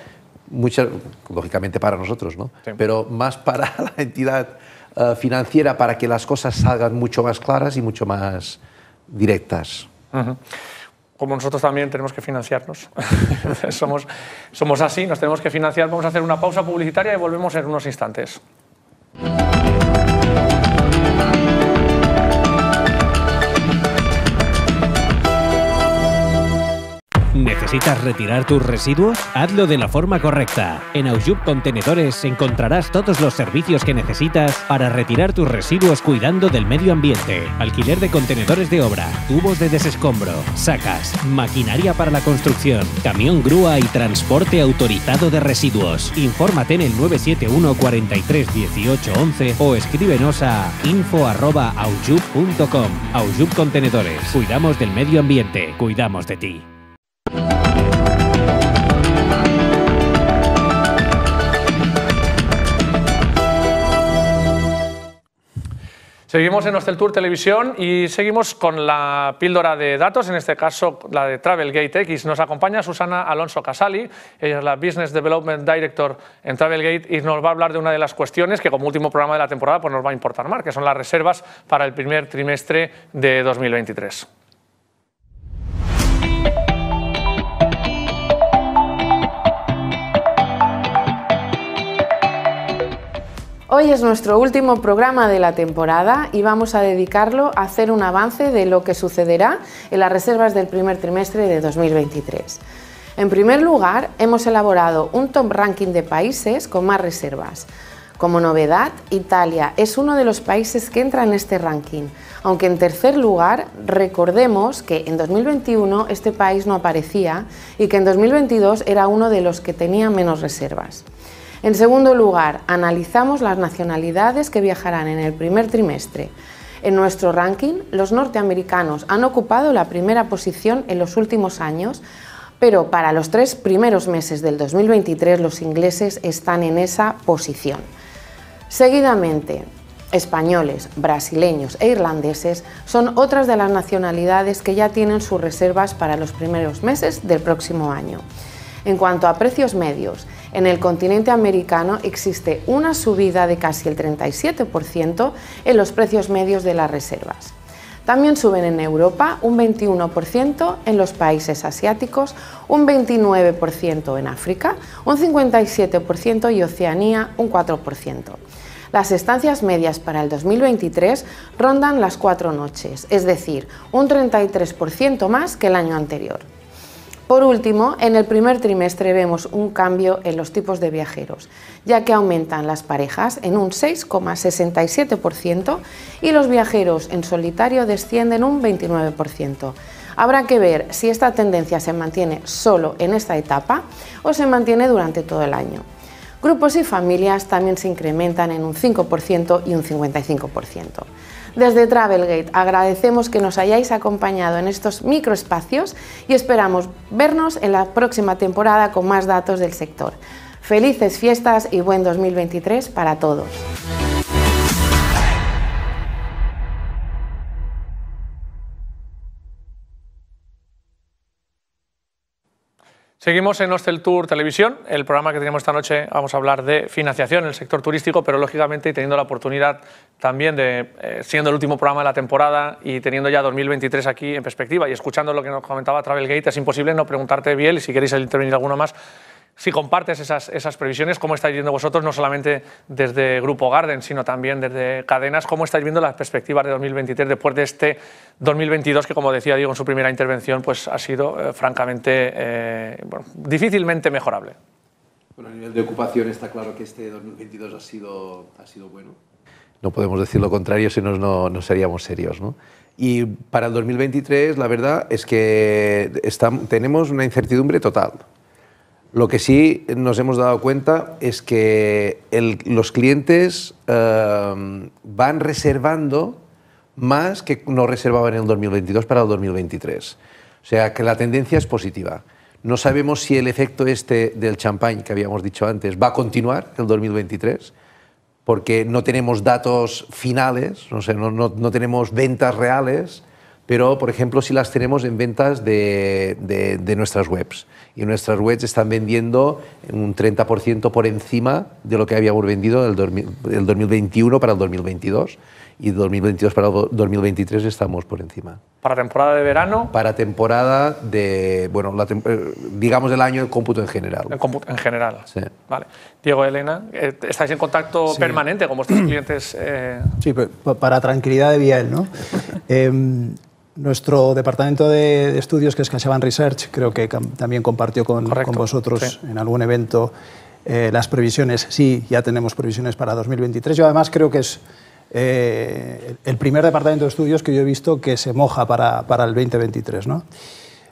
mucha, lógicamente para nosotros, ¿no? pero más para la entidad eh, financiera, para que las cosas salgan mucho más claras y mucho más directas como nosotros también tenemos que financiarnos. somos, somos así, nos tenemos que financiar. Vamos a hacer una pausa publicitaria y volvemos en unos instantes. ¿Necesitas retirar tus residuos? Hazlo de la forma correcta. En Aujub Contenedores encontrarás todos los servicios que necesitas para retirar tus residuos cuidando del medio ambiente. Alquiler de contenedores de obra, tubos de desescombro, sacas, maquinaria para la construcción, camión grúa y transporte autorizado de residuos. Infórmate en el 971 431811 o escríbenos a info.aujub.com. Aujub Contenedores. Cuidamos del medio ambiente. Cuidamos de ti. Seguimos en Hostel Tour Televisión y seguimos con la píldora de datos, en este caso la de Travelgate X. Nos acompaña Susana Alonso Casali, ella es la Business Development Director en Travelgate y nos va a hablar de una de las cuestiones que como último programa de la temporada pues nos va a importar más, que son las reservas para el primer trimestre de 2023. Hoy es nuestro último programa de la temporada y vamos a dedicarlo a hacer un avance de lo que sucederá en las reservas del primer trimestre de 2023. En primer lugar, hemos elaborado un top ranking de países con más reservas. Como novedad, Italia es uno de los países que entra en este ranking, aunque en tercer lugar recordemos que en 2021 este país no aparecía y que en 2022 era uno de los que tenía menos reservas. En segundo lugar, analizamos las nacionalidades que viajarán en el primer trimestre. En nuestro ranking, los norteamericanos han ocupado la primera posición en los últimos años, pero para los tres primeros meses del 2023 los ingleses están en esa posición. Seguidamente, españoles, brasileños e irlandeses son otras de las nacionalidades que ya tienen sus reservas para los primeros meses del próximo año. En cuanto a precios medios, en el continente americano existe una subida de casi el 37% en los precios medios de las reservas. También suben en Europa un 21% en los países asiáticos, un 29% en África, un 57% y Oceanía un 4%. Las estancias medias para el 2023 rondan las cuatro noches, es decir, un 33% más que el año anterior. Por último, en el primer trimestre vemos un cambio en los tipos de viajeros, ya que aumentan las parejas en un 6,67% y los viajeros en solitario descienden un 29%. Habrá que ver si esta tendencia se mantiene solo en esta etapa o se mantiene durante todo el año. Grupos y familias también se incrementan en un 5% y un 55%. Desde Travelgate agradecemos que nos hayáis acompañado en estos microespacios y esperamos vernos en la próxima temporada con más datos del sector. Felices fiestas y buen 2023 para todos. Seguimos en Hostel Tour Televisión, el programa que tenemos esta noche. Vamos a hablar de financiación en el sector turístico, pero lógicamente teniendo la oportunidad también de, eh, siendo el último programa de la temporada y teniendo ya 2023 aquí en perspectiva y escuchando lo que nos comentaba Travelgate, es imposible no preguntarte, bien y si queréis intervenir alguno más, si compartes esas, previsiones, cómo estáis viendo vosotros, no solamente desde Grupo Garden, sino también desde cadenas, cómo estáis viendo las perspectivas de 2023 después de este 2022 que, como decía Diego en su primera intervención, pues ha sido eh, francamente eh, difícilmente mejorable. Bueno, a nivel de ocupación está claro que este 2022 ha sido, ha sido bueno. No podemos decir lo contrario, si no, no seríamos serios. ¿no? Y para el 2023, la verdad es que tenemos una incertidumbre total. Lo que sí nos hemos dado cuenta es que los clientes eh, van reservando más que no reservaban en el 2022 para el 2023. O sea que la tendencia es positiva. No sabemos si el efecto este del champán que habíamos dicho antes va a continuar el 2023, porque no tenemos datos finales, no tenemos ventas reales pero por ejemplo si las tenemos en ventas de, de, nuestras webs. Y nuestras webs están vendiendo un 30% por encima de lo que habíamos vendido del el 2021 para el 2022 y 2022 para 2023 estamos por encima. ¿Para temporada de verano? Para temporada de, bueno, eh, digamos del año en cómputo en general. En cómputo en general. Sí. Vale. Diego, Elena, eh, ¿estáis en contacto permanente con vuestros clientes? Eh? Sí, para tranquilidad de Biel, ¿no? eh, nuestro departamento de estudios, que es CaixaBank Research, creo que también compartió con, con vosotros en algún evento eh, las previsiones. Sí, ya tenemos previsiones para 2023. Yo además creo que es eh, el primer departamento de estudios que yo he visto que se moja para, para el 2023. ¿no?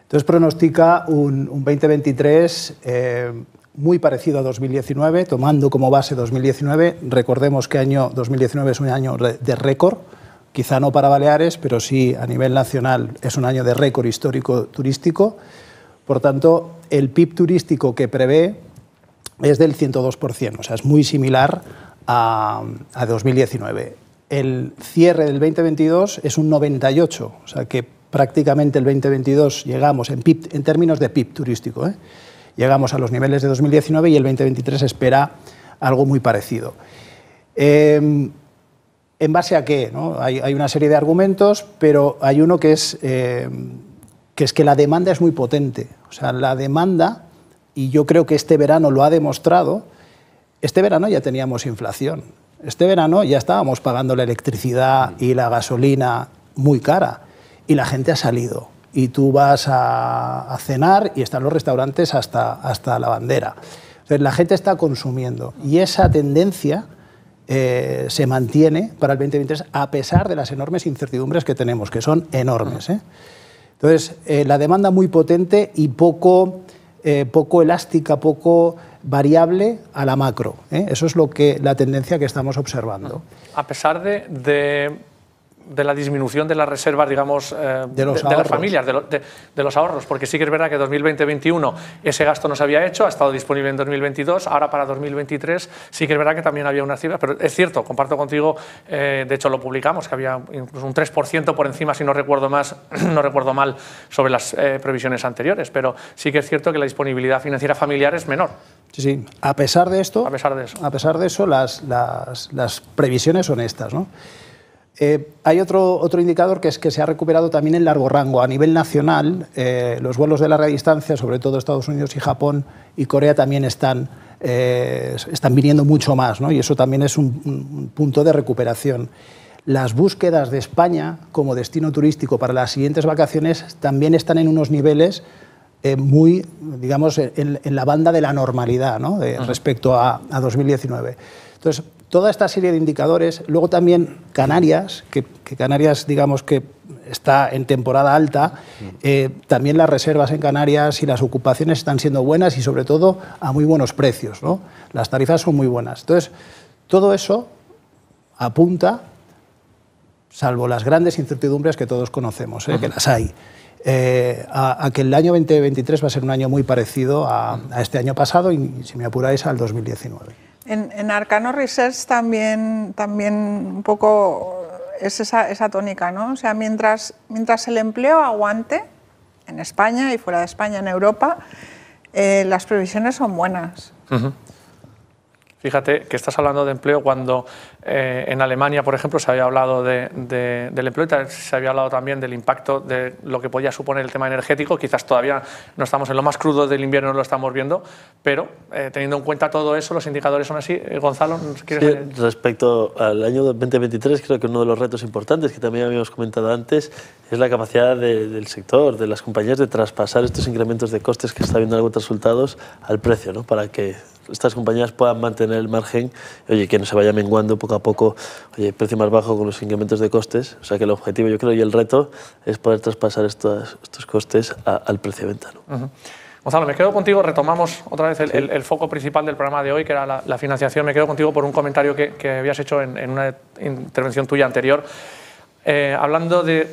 Entonces pronostica un, 2023 eh, muy parecido a 2019, tomando como base 2019. Recordemos que año 2019 es un año de récord quizá no para Baleares, pero sí a nivel nacional es un año de récord histórico turístico. Por tanto, el PIB turístico que prevé es del 102%, o sea, es muy similar a, 2019. El cierre del 2022 es un 98%, o sea que prácticamente el 2022 llegamos en, PIB, en términos de PIB turístico. ¿eh? Llegamos a los niveles de 2019 y el 2023 espera algo muy parecido. Em, ¿En base a qué? ¿no? Hay, una serie de argumentos, pero hay uno que es, eh, que es que la demanda es muy potente. O sea, la demanda, y yo creo que este verano lo ha demostrado, este verano ya teníamos inflación. Este verano ya estábamos pagando la electricidad y la gasolina muy cara. Y la gente ha salido. Y tú vas a, cenar y están los restaurantes hasta, hasta la bandera. Entonces, la gente está consumiendo. Y esa tendencia eh, se mantiene para el 2023 a pesar de las enormes incertidumbres que tenemos, que son enormes. ¿eh? Entonces, eh, la demanda muy potente y poco, poco elástica, poco variable a la macro. Eso es lo que, la tendencia que estamos observando. A pesar de de la disminución de las reservas, digamos, eh, de, las familias, de, los ahorros, porque sí que es verdad que 2020 2021 ese gasto no se había hecho, ha estado disponible en 2022, ahora para 2023 sí que es verdad que también había una cifra, pero es cierto, comparto contigo, eh, de hecho lo publicamos, que había incluso un 3% por encima, si no recuerdo, más, no recuerdo mal, sobre las eh, previsiones anteriores, pero sí que es cierto que la disponibilidad financiera familiar es menor. Sí, sí. A pesar de esto, a pesar de eso, a pesar de eso las, las, las previsiones son estas, ¿no? Eh, hay otro, otro indicador que es que se ha recuperado también en largo rango. A nivel nacional, eh, los vuelos de larga distancia, sobre todo Estados Unidos y Japón y Corea, también están, eh, están viniendo mucho más, ¿no? y eso también es un, punto de recuperación. Las búsquedas de España como destino turístico para las siguientes vacaciones también están en unos niveles muy, digamos, en, la banda de la normalidad ¿no? respecto a 2019. Entonces, toda esta serie de indicadores, luego también Canarias, que, Canarias digamos que está en temporada alta, mm. eh, también las reservas en Canarias y las ocupaciones están siendo buenas y sobre todo a muy buenos precios, ¿no? Las tarifas son muy buenas. Entonces, todo eso apunta, salvo las grandes incertidumbres que todos conocemos, ¿eh? que las hay. Eh, a, que el año 2023 va a ser un año muy parecido mm. a este año pasado y, si me apuráis, al 2019. En, en Arcano Research también, también un poco es esa, tónica, ¿no? O sea, mientras, mientras el empleo aguante, en España y fuera de España, en Europa, eh, las previsiones son buenas. Fíjate que estás hablando de empleo cuando eh, en Alemania, por ejemplo, se había hablado de, de, del empleo, se había hablado también del impacto de lo que podía suponer el tema energético. Quizás todavía no estamos en lo más crudo del invierno, no lo estamos viendo, pero eh, teniendo en cuenta todo eso, los indicadores son así. Eh, Gonzalo, ¿quieres sí, Respecto al año 2023, creo que uno de los retos importantes que también habíamos comentado antes es la capacidad del sector, de las compañías, de traspasar estos incrementos de costes que está viendo algunos resultados al precio, ¿no? para que estas compañías puedan mantener el margen, oye, que no se vaya menguando poco a poco, oye, precio más bajo con los incrementos de costes. O sea que el objetivo, yo creo, y el reto es poder traspasar estos, costes al precio de venta. Gonzalo, me quedo contigo, retomamos otra vez el, foco principal del programa de hoy, que era la, financiación. Me quedo contigo por un comentario que, habías hecho en, una intervención tuya anterior, eh, hablando de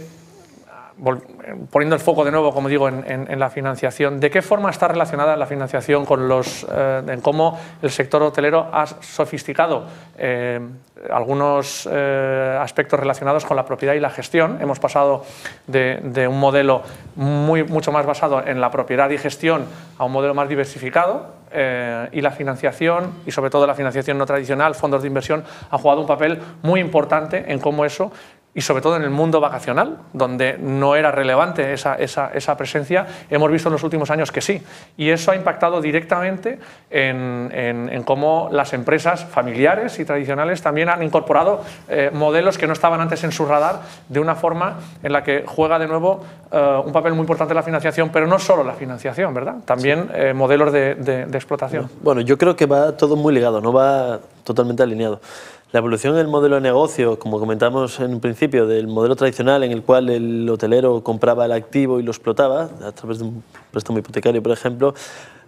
poniendo el foco de nuevo, como digo, en, la financiación, ¿de qué forma está relacionada la financiación con los, eh, en cómo el sector hotelero ha sofisticado eh, algunos eh, aspectos relacionados con la propiedad y la gestión? Hemos pasado de, un modelo muy, mucho más basado en la propiedad y gestión a un modelo más diversificado. y la financiación, y sobre todo la financiación no tradicional, fondos de inversión, ha jugado un papel muy importante en cómo eso y sobre todo en el mundo vacacional, donde no era relevante esa, presencia, hemos visto en los últimos años que sí. Y eso ha impactado directamente en, cómo las empresas familiares y tradicionales también han incorporado eh, modelos que no estaban antes en su radar de una forma en la que juega de nuevo eh, un papel muy importante la financiación, pero no solo la financiación, ¿verdad? También eh, modelos de, de explotación. Bueno, yo creo que va todo muy ligado, no va totalmente alineado. La evolución del modelo de negocio, como comentamos en un principio, del modelo tradicional en el cual el hotelero compraba el activo y lo explotaba, a través de un préstamo hipotecario, por ejemplo,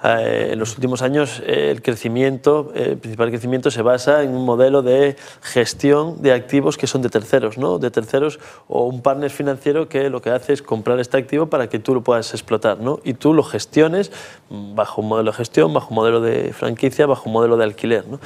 eh, en los últimos años eh, el crecimiento, eh, el principal crecimiento se basa en un modelo de gestión de activos que son de terceros, ¿no? de terceros o un partner financiero que lo que hace es comprar este activo para que tú lo puedas explotar ¿no? y tú lo gestiones bajo un modelo de gestión, bajo un modelo de franquicia, bajo un modelo de alquiler. ¿no?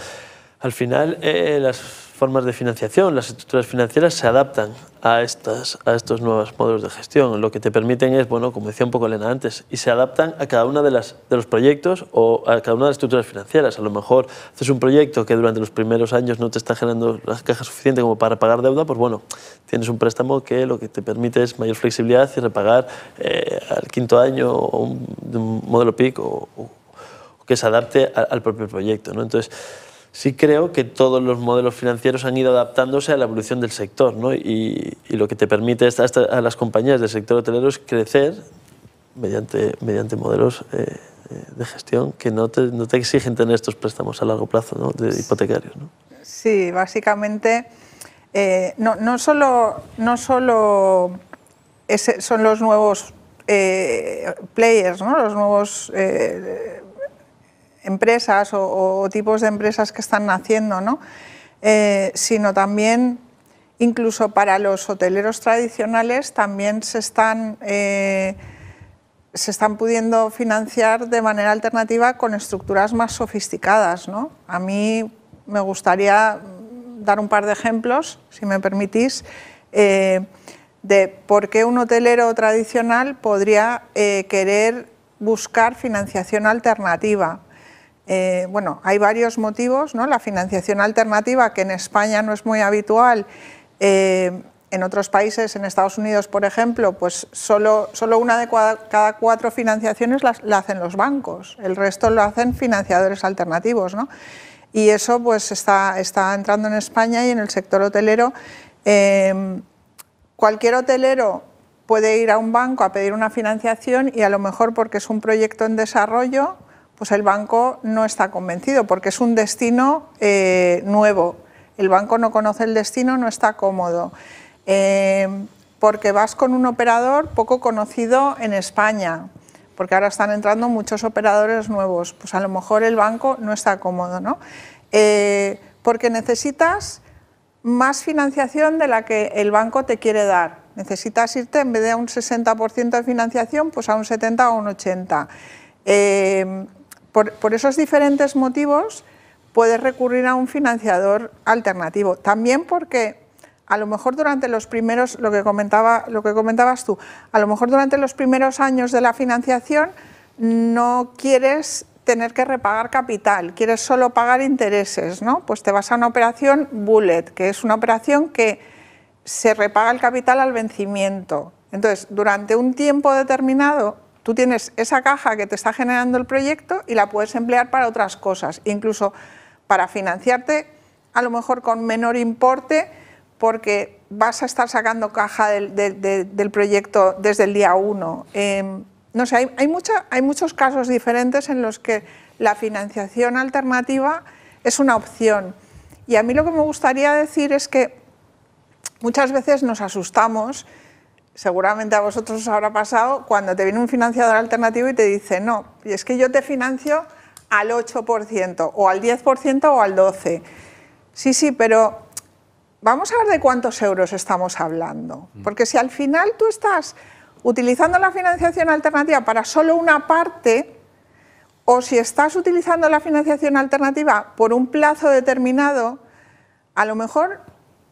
Al final, eh, las formas de financiación, las estructuras financieras se adaptan a, estas, a estos nuevos modelos de gestión. Lo que te permiten es, bueno, como decía un poco Elena antes, y se adaptan a cada uno de, de los proyectos o a cada una de las estructuras financieras. A lo mejor haces un proyecto que durante los primeros años no te está generando la caja suficiente como para pagar deuda, pues bueno, tienes un préstamo que lo que te permite es mayor flexibilidad y repagar eh, al quinto año de un, modelo PIC o, que se adapte al, propio proyecto. ¿no? Entonces, sí creo que todos los modelos financieros han ido adaptándose a la evolución del sector ¿no? y, lo que te permite a las compañías del sector hotelero es crecer mediante, modelos eh, eh, de gestión que no te, exigen tener estos préstamos a largo plazo de hipotecarios. Sí, básicamente eh, no, solo, son los nuevos players, ¿no? los nuevos empresas o, tipos de empresas que están naciendo, eh, sino también incluso para los hoteleros tradicionales también eh, se están, pudiendo financiar de manera alternativa con estructuras más sofisticadas. A mí me gustaría dar un par de ejemplos, si me permitís, eh, de por qué un hotelero tradicional podría querer buscar financiación alternativa. Eh, bueno, hay varios motivos, ¿no? La financiación alternativa, que en España no es muy habitual, eh, en otros países, en Estados Unidos, por ejemplo, pues solo, una de cada cuatro financiaciones la, hacen los bancos, el resto lo hacen financiadores alternativos, Y eso pues está, entrando en España y en el sector hotelero. Em, cualquier hotelero puede ir a un banco a pedir una financiación y a lo mejor porque es un proyecto en desarrollo pues el banco no está convencido porque es un destino eh, nuevo. El banco no conoce el destino, no está cómodo. Eh, porque vas con un operador poco conocido en España, porque ahora están entrando muchos operadores nuevos. Pues a lo mejor el banco no está cómodo, ¿no? Eh, porque necesitas más financiación de la que el banco te quiere dar. Necesitas irte en vez de a un 60% de financiación, pues a un 70 o un 80 por, esos diferentes motivos puedes recurrir a un financiador alternativo. También porque a lo mejor durante los primeros, lo que, comentaba, lo que comentabas tú, a lo mejor durante los primeros años de la financiación no quieres tener que repagar capital, quieres solo pagar intereses, ¿no? Pues te vas a una operación bullet, que es una operación que se repaga el capital al vencimiento. Entonces, durante un tiempo determinado, Tú tienes esa caja que te está generando el proyecto y la puedes emplear para otras cosas, incluso para financiarte a lo mejor con menor importe porque vas a estar sacando caja del, proyecto desde el día uno. Em, no sé, hay muchos casos diferentes en los que la financiación alternativa es una opción. Y a mí lo que me gustaría decir es que muchas veces nos asustamos seguramente a vosotros os habrá pasado, cuando te viene un financiador alternativo y te dice, no, y es que yo te financio al 8% o al 10% o al 12%. Sí, sí, pero vamos a ver de cuántos euros estamos hablando, mm. porque si al final tú estás utilizando la financiación alternativa para solo una parte, o si estás utilizando la financiación alternativa por un plazo determinado, a lo mejor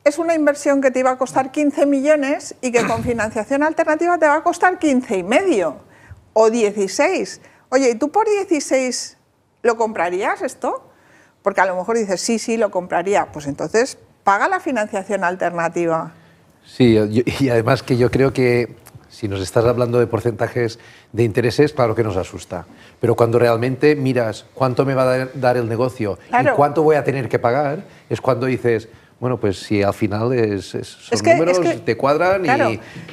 es una inversión que te iba a costar 15 millones y que con financiación alternativa te va a costar 15 y medio o 16. Oye, ¿y tú por 16 lo comprarías esto? Porque a lo mejor dices, sí, sí, lo compraría. Pues entonces paga la financiación alternativa. Sí, y además que yo creo que si nos estás hablando de porcentajes de intereses, claro que nos asusta. Pero cuando realmente miras cuánto me va a dar el negocio y cuánto voy a tener que pagar, es cuando dices, bueno, pues si al final es, son números, te cuadran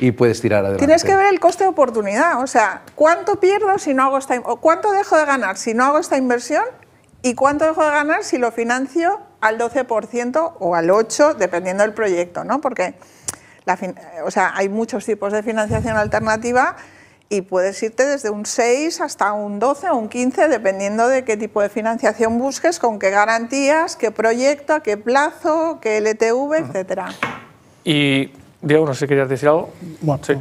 y, puedes tirar adelante. Tienes que ver el coste de oportunidad, o sea, ¿cuánto pierdo si no hago esta, o cuánto dejo de ganar si no hago esta inversión y cuánto dejo de ganar si lo financio al 12% o al 8%, dependiendo del proyecto, ¿no? Porque o sea, hay muchos tipos de financiación alternativa y puedes irte desde un 6 hasta un 12 o un 15, dependiendo de qué tipo de financiación busques, con qué garantías, qué proyecto, a qué plazo, qué LTV, etcétera. Y, Diego, no sé si querías decir algo. Bueno, sí.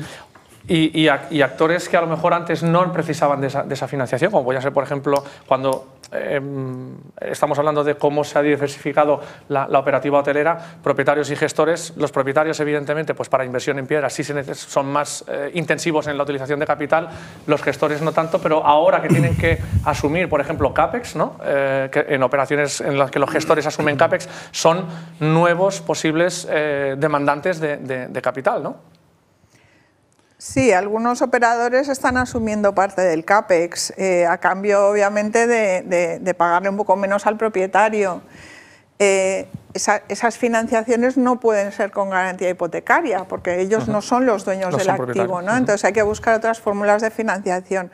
y, actores que a lo mejor antes no precisaban de esa, financiación, como a ser, por ejemplo, cuando Em, estamos hablando de cómo se ha diversificado la, operativa hotelera, propietarios y gestores, los propietarios evidentemente pues para inversión en piedra sí se son más eh, intensivos en la utilización de capital, los gestores no tanto, pero ahora que tienen que asumir, por ejemplo, CAPEX, eh, en operaciones en las que los gestores asumen CAPEX, son nuevos posibles eh, demandantes de, de capital. ¿no? Sí, algunos operadores están asumiendo parte del CAPEX, eh, a cambio obviamente de, pagarle un poco menos al propietario. Eh, esas financiaciones no pueden ser con garantía hipotecaria, porque ellos no son los dueños del activo, ¿no? entonces hay que buscar otras fórmulas de financiación.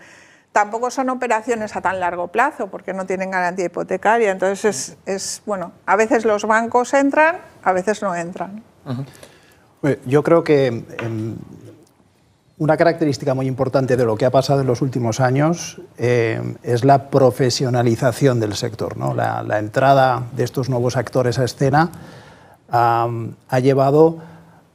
Tampoco son operaciones a tan largo plazo, porque no tienen garantía hipotecaria, entonces bueno, a veces los bancos entran, a veces no entran. Yo creo que em, una característica muy importante de lo que ha pasado en los últimos años eh, es la profesionalización del sector. ¿no? La, entrada de estos nuevos actores a escena ha llevado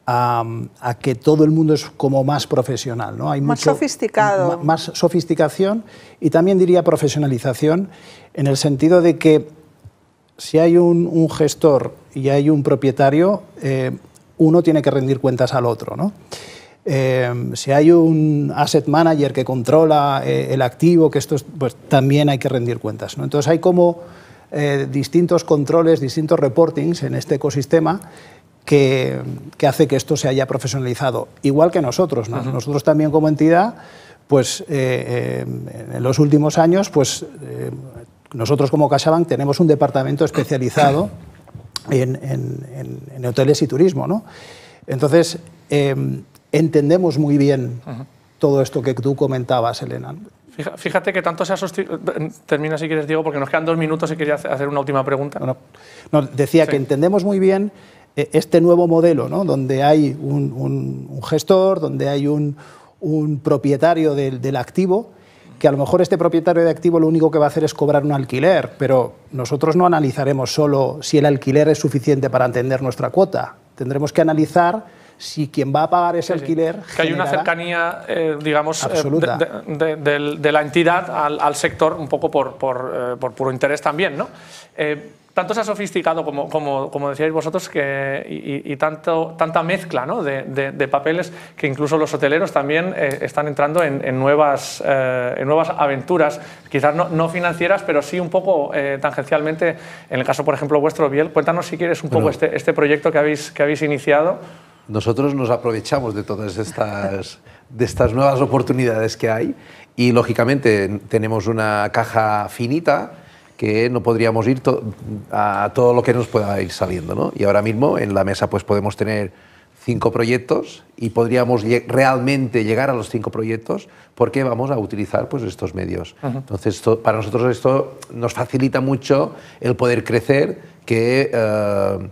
a, que todo el mundo es como más profesional. ¿no? Hay más sofisticado. Más sofisticación y también diría profesionalización en el sentido de que si hay un, gestor y hay un propietario, eh, uno tiene que rendir cuentas al otro. ¿no? Em, si hay un asset manager que controla eh, el activo, que esto pues también hay que rendir cuentas. ¿no? Entonces hay como eh, distintos controles, distintos reportings en este ecosistema que, que, hace que esto se haya profesionalizado, igual que nosotros. Nosotros también como entidad, pues eh, em, en los últimos años, pues em, nosotros como CaixaBank tenemos un departamento especializado en, hoteles y turismo. ¿no? Entonces, entendemos muy bien todo esto que tú comentabas, Elena. Fíjate que tanto se ha Termina si quieres, Diego, porque nos quedan dos minutos y quería hacer una última pregunta. No, no. decía que entendemos muy bien eh, este nuevo modelo, donde hay un, gestor, donde hay un, propietario del, activo, que a lo mejor este propietario de activo lo único que va a hacer es cobrar un alquiler, pero nosotros no analizaremos solo si el alquiler es suficiente para entender nuestra cuota. Tendremos que analizar si quien va a pagar ese el alquiler. Que hay una cercanía, eh, digamos, eh, absoluta. De, la entidad al, sector, un poco por, eh, puro interés también, ¿no? tanto se ha sofisticado, como, decíais vosotros, que, y, tanto, tanta mezcla ¿no? de, papeles que incluso los hoteleros también están entrando en, nuevas, en nuevas aventuras, quizás no, financieras, pero sí un poco tangencialmente. En el caso, por ejemplo, vuestro, Biel, cuéntanos si quieres un poco este, este proyecto que habéis, que habéis iniciado nosotros nos aprovechamos de todas estas, de estas nuevas oportunidades que hay y lógicamente tenemos una caja finita que no podríamos ir a todo lo que nos pueda ir saliendo. ¿no? Y ahora mismo en la mesa pues podemos tener cinco proyectos y podríamos realmente llegar a los cinco proyectos porque vamos a utilizar pues, estos medios. Entonces, para nosotros esto nos facilita mucho el poder crecer, que eh,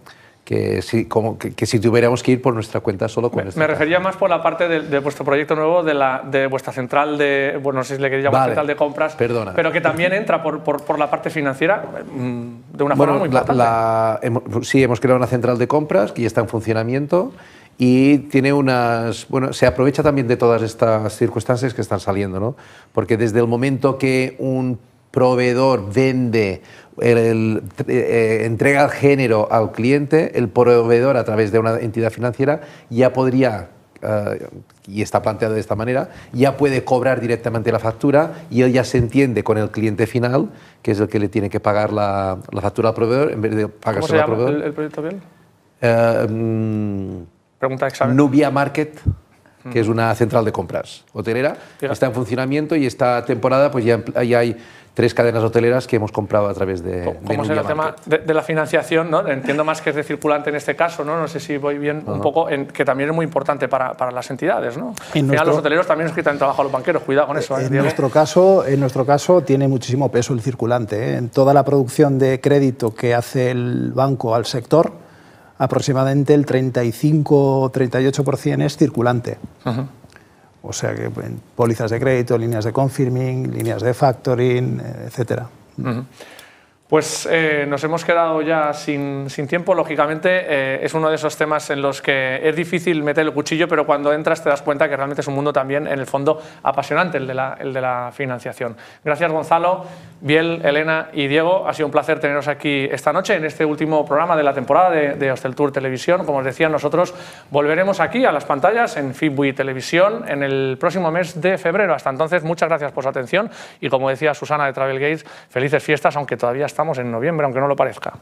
que si, como que, si tuviéramos que ir por nuestra cuenta solo con Me, me refería más por la parte de, vuestro proyecto nuevo, de, la, de vuestra central de, bueno, si le queréis llamar central de compras, pero que también entra por, por, por la parte financiera mm, de una forma muy importante. sí, hemos creado una central de compras que ya está en funcionamiento y tiene unas bueno se aprovecha también de todas estas circunstancias que están saliendo no porque desde el momento que un proveedor vende el, eh, entrega el género al cliente, el proveedor a través de una entidad financiera ya podría eh, y está planteado de esta manera, ya puede cobrar directamente la factura y él ya se entiende con el cliente final, que es el que le tiene que pagar la, factura al proveedor en vez de pagarse al proveedor. El, proyecto bien? Eh, Pregunta examen. Mm, Nubia Market que mm. es una central de compras hotelera, está en funcionamiento y esta temporada pues ya, ya hay tres cadenas hoteleras que hemos comprado a través de... de el tema de, la financiación? ¿no? Entiendo más que es de circulante en este caso, no, no sé si voy bien un poco, que también es muy importante para, las entidades. ¿no? a los hoteleros también es que también trabajo los banqueros, cuidado con eso. ¿eh? en, nuestro caso, en nuestro caso tiene muchísimo peso el circulante. ¿eh? En toda la producción de crédito que hace el banco al sector, aproximadamente el 35-38% es circulante. O sea que pólizas de crédito, líneas de confirming, líneas de factoring, etcétera. Pues eh, nos hemos quedado ya sin, tiempo, lógicamente eh, es uno de esos temas en los que es difícil meter el cuchillo, pero cuando entras te das cuenta que realmente es un mundo también, en el fondo, apasionante el de la, financiación. Gracias Gonzalo, Biel, Elena y Diego, ha sido un placer teneros aquí esta noche en este último programa de la temporada de, Hostel Tour Televisión. Como os decía, nosotros volveremos aquí a las pantallas en y Televisión en el próximo mes de febrero. Hasta entonces, muchas gracias por su atención y como decía Susana de Travel Gates, felices fiestas, aunque todavía está estamos en noviembre, aunque no lo parezca.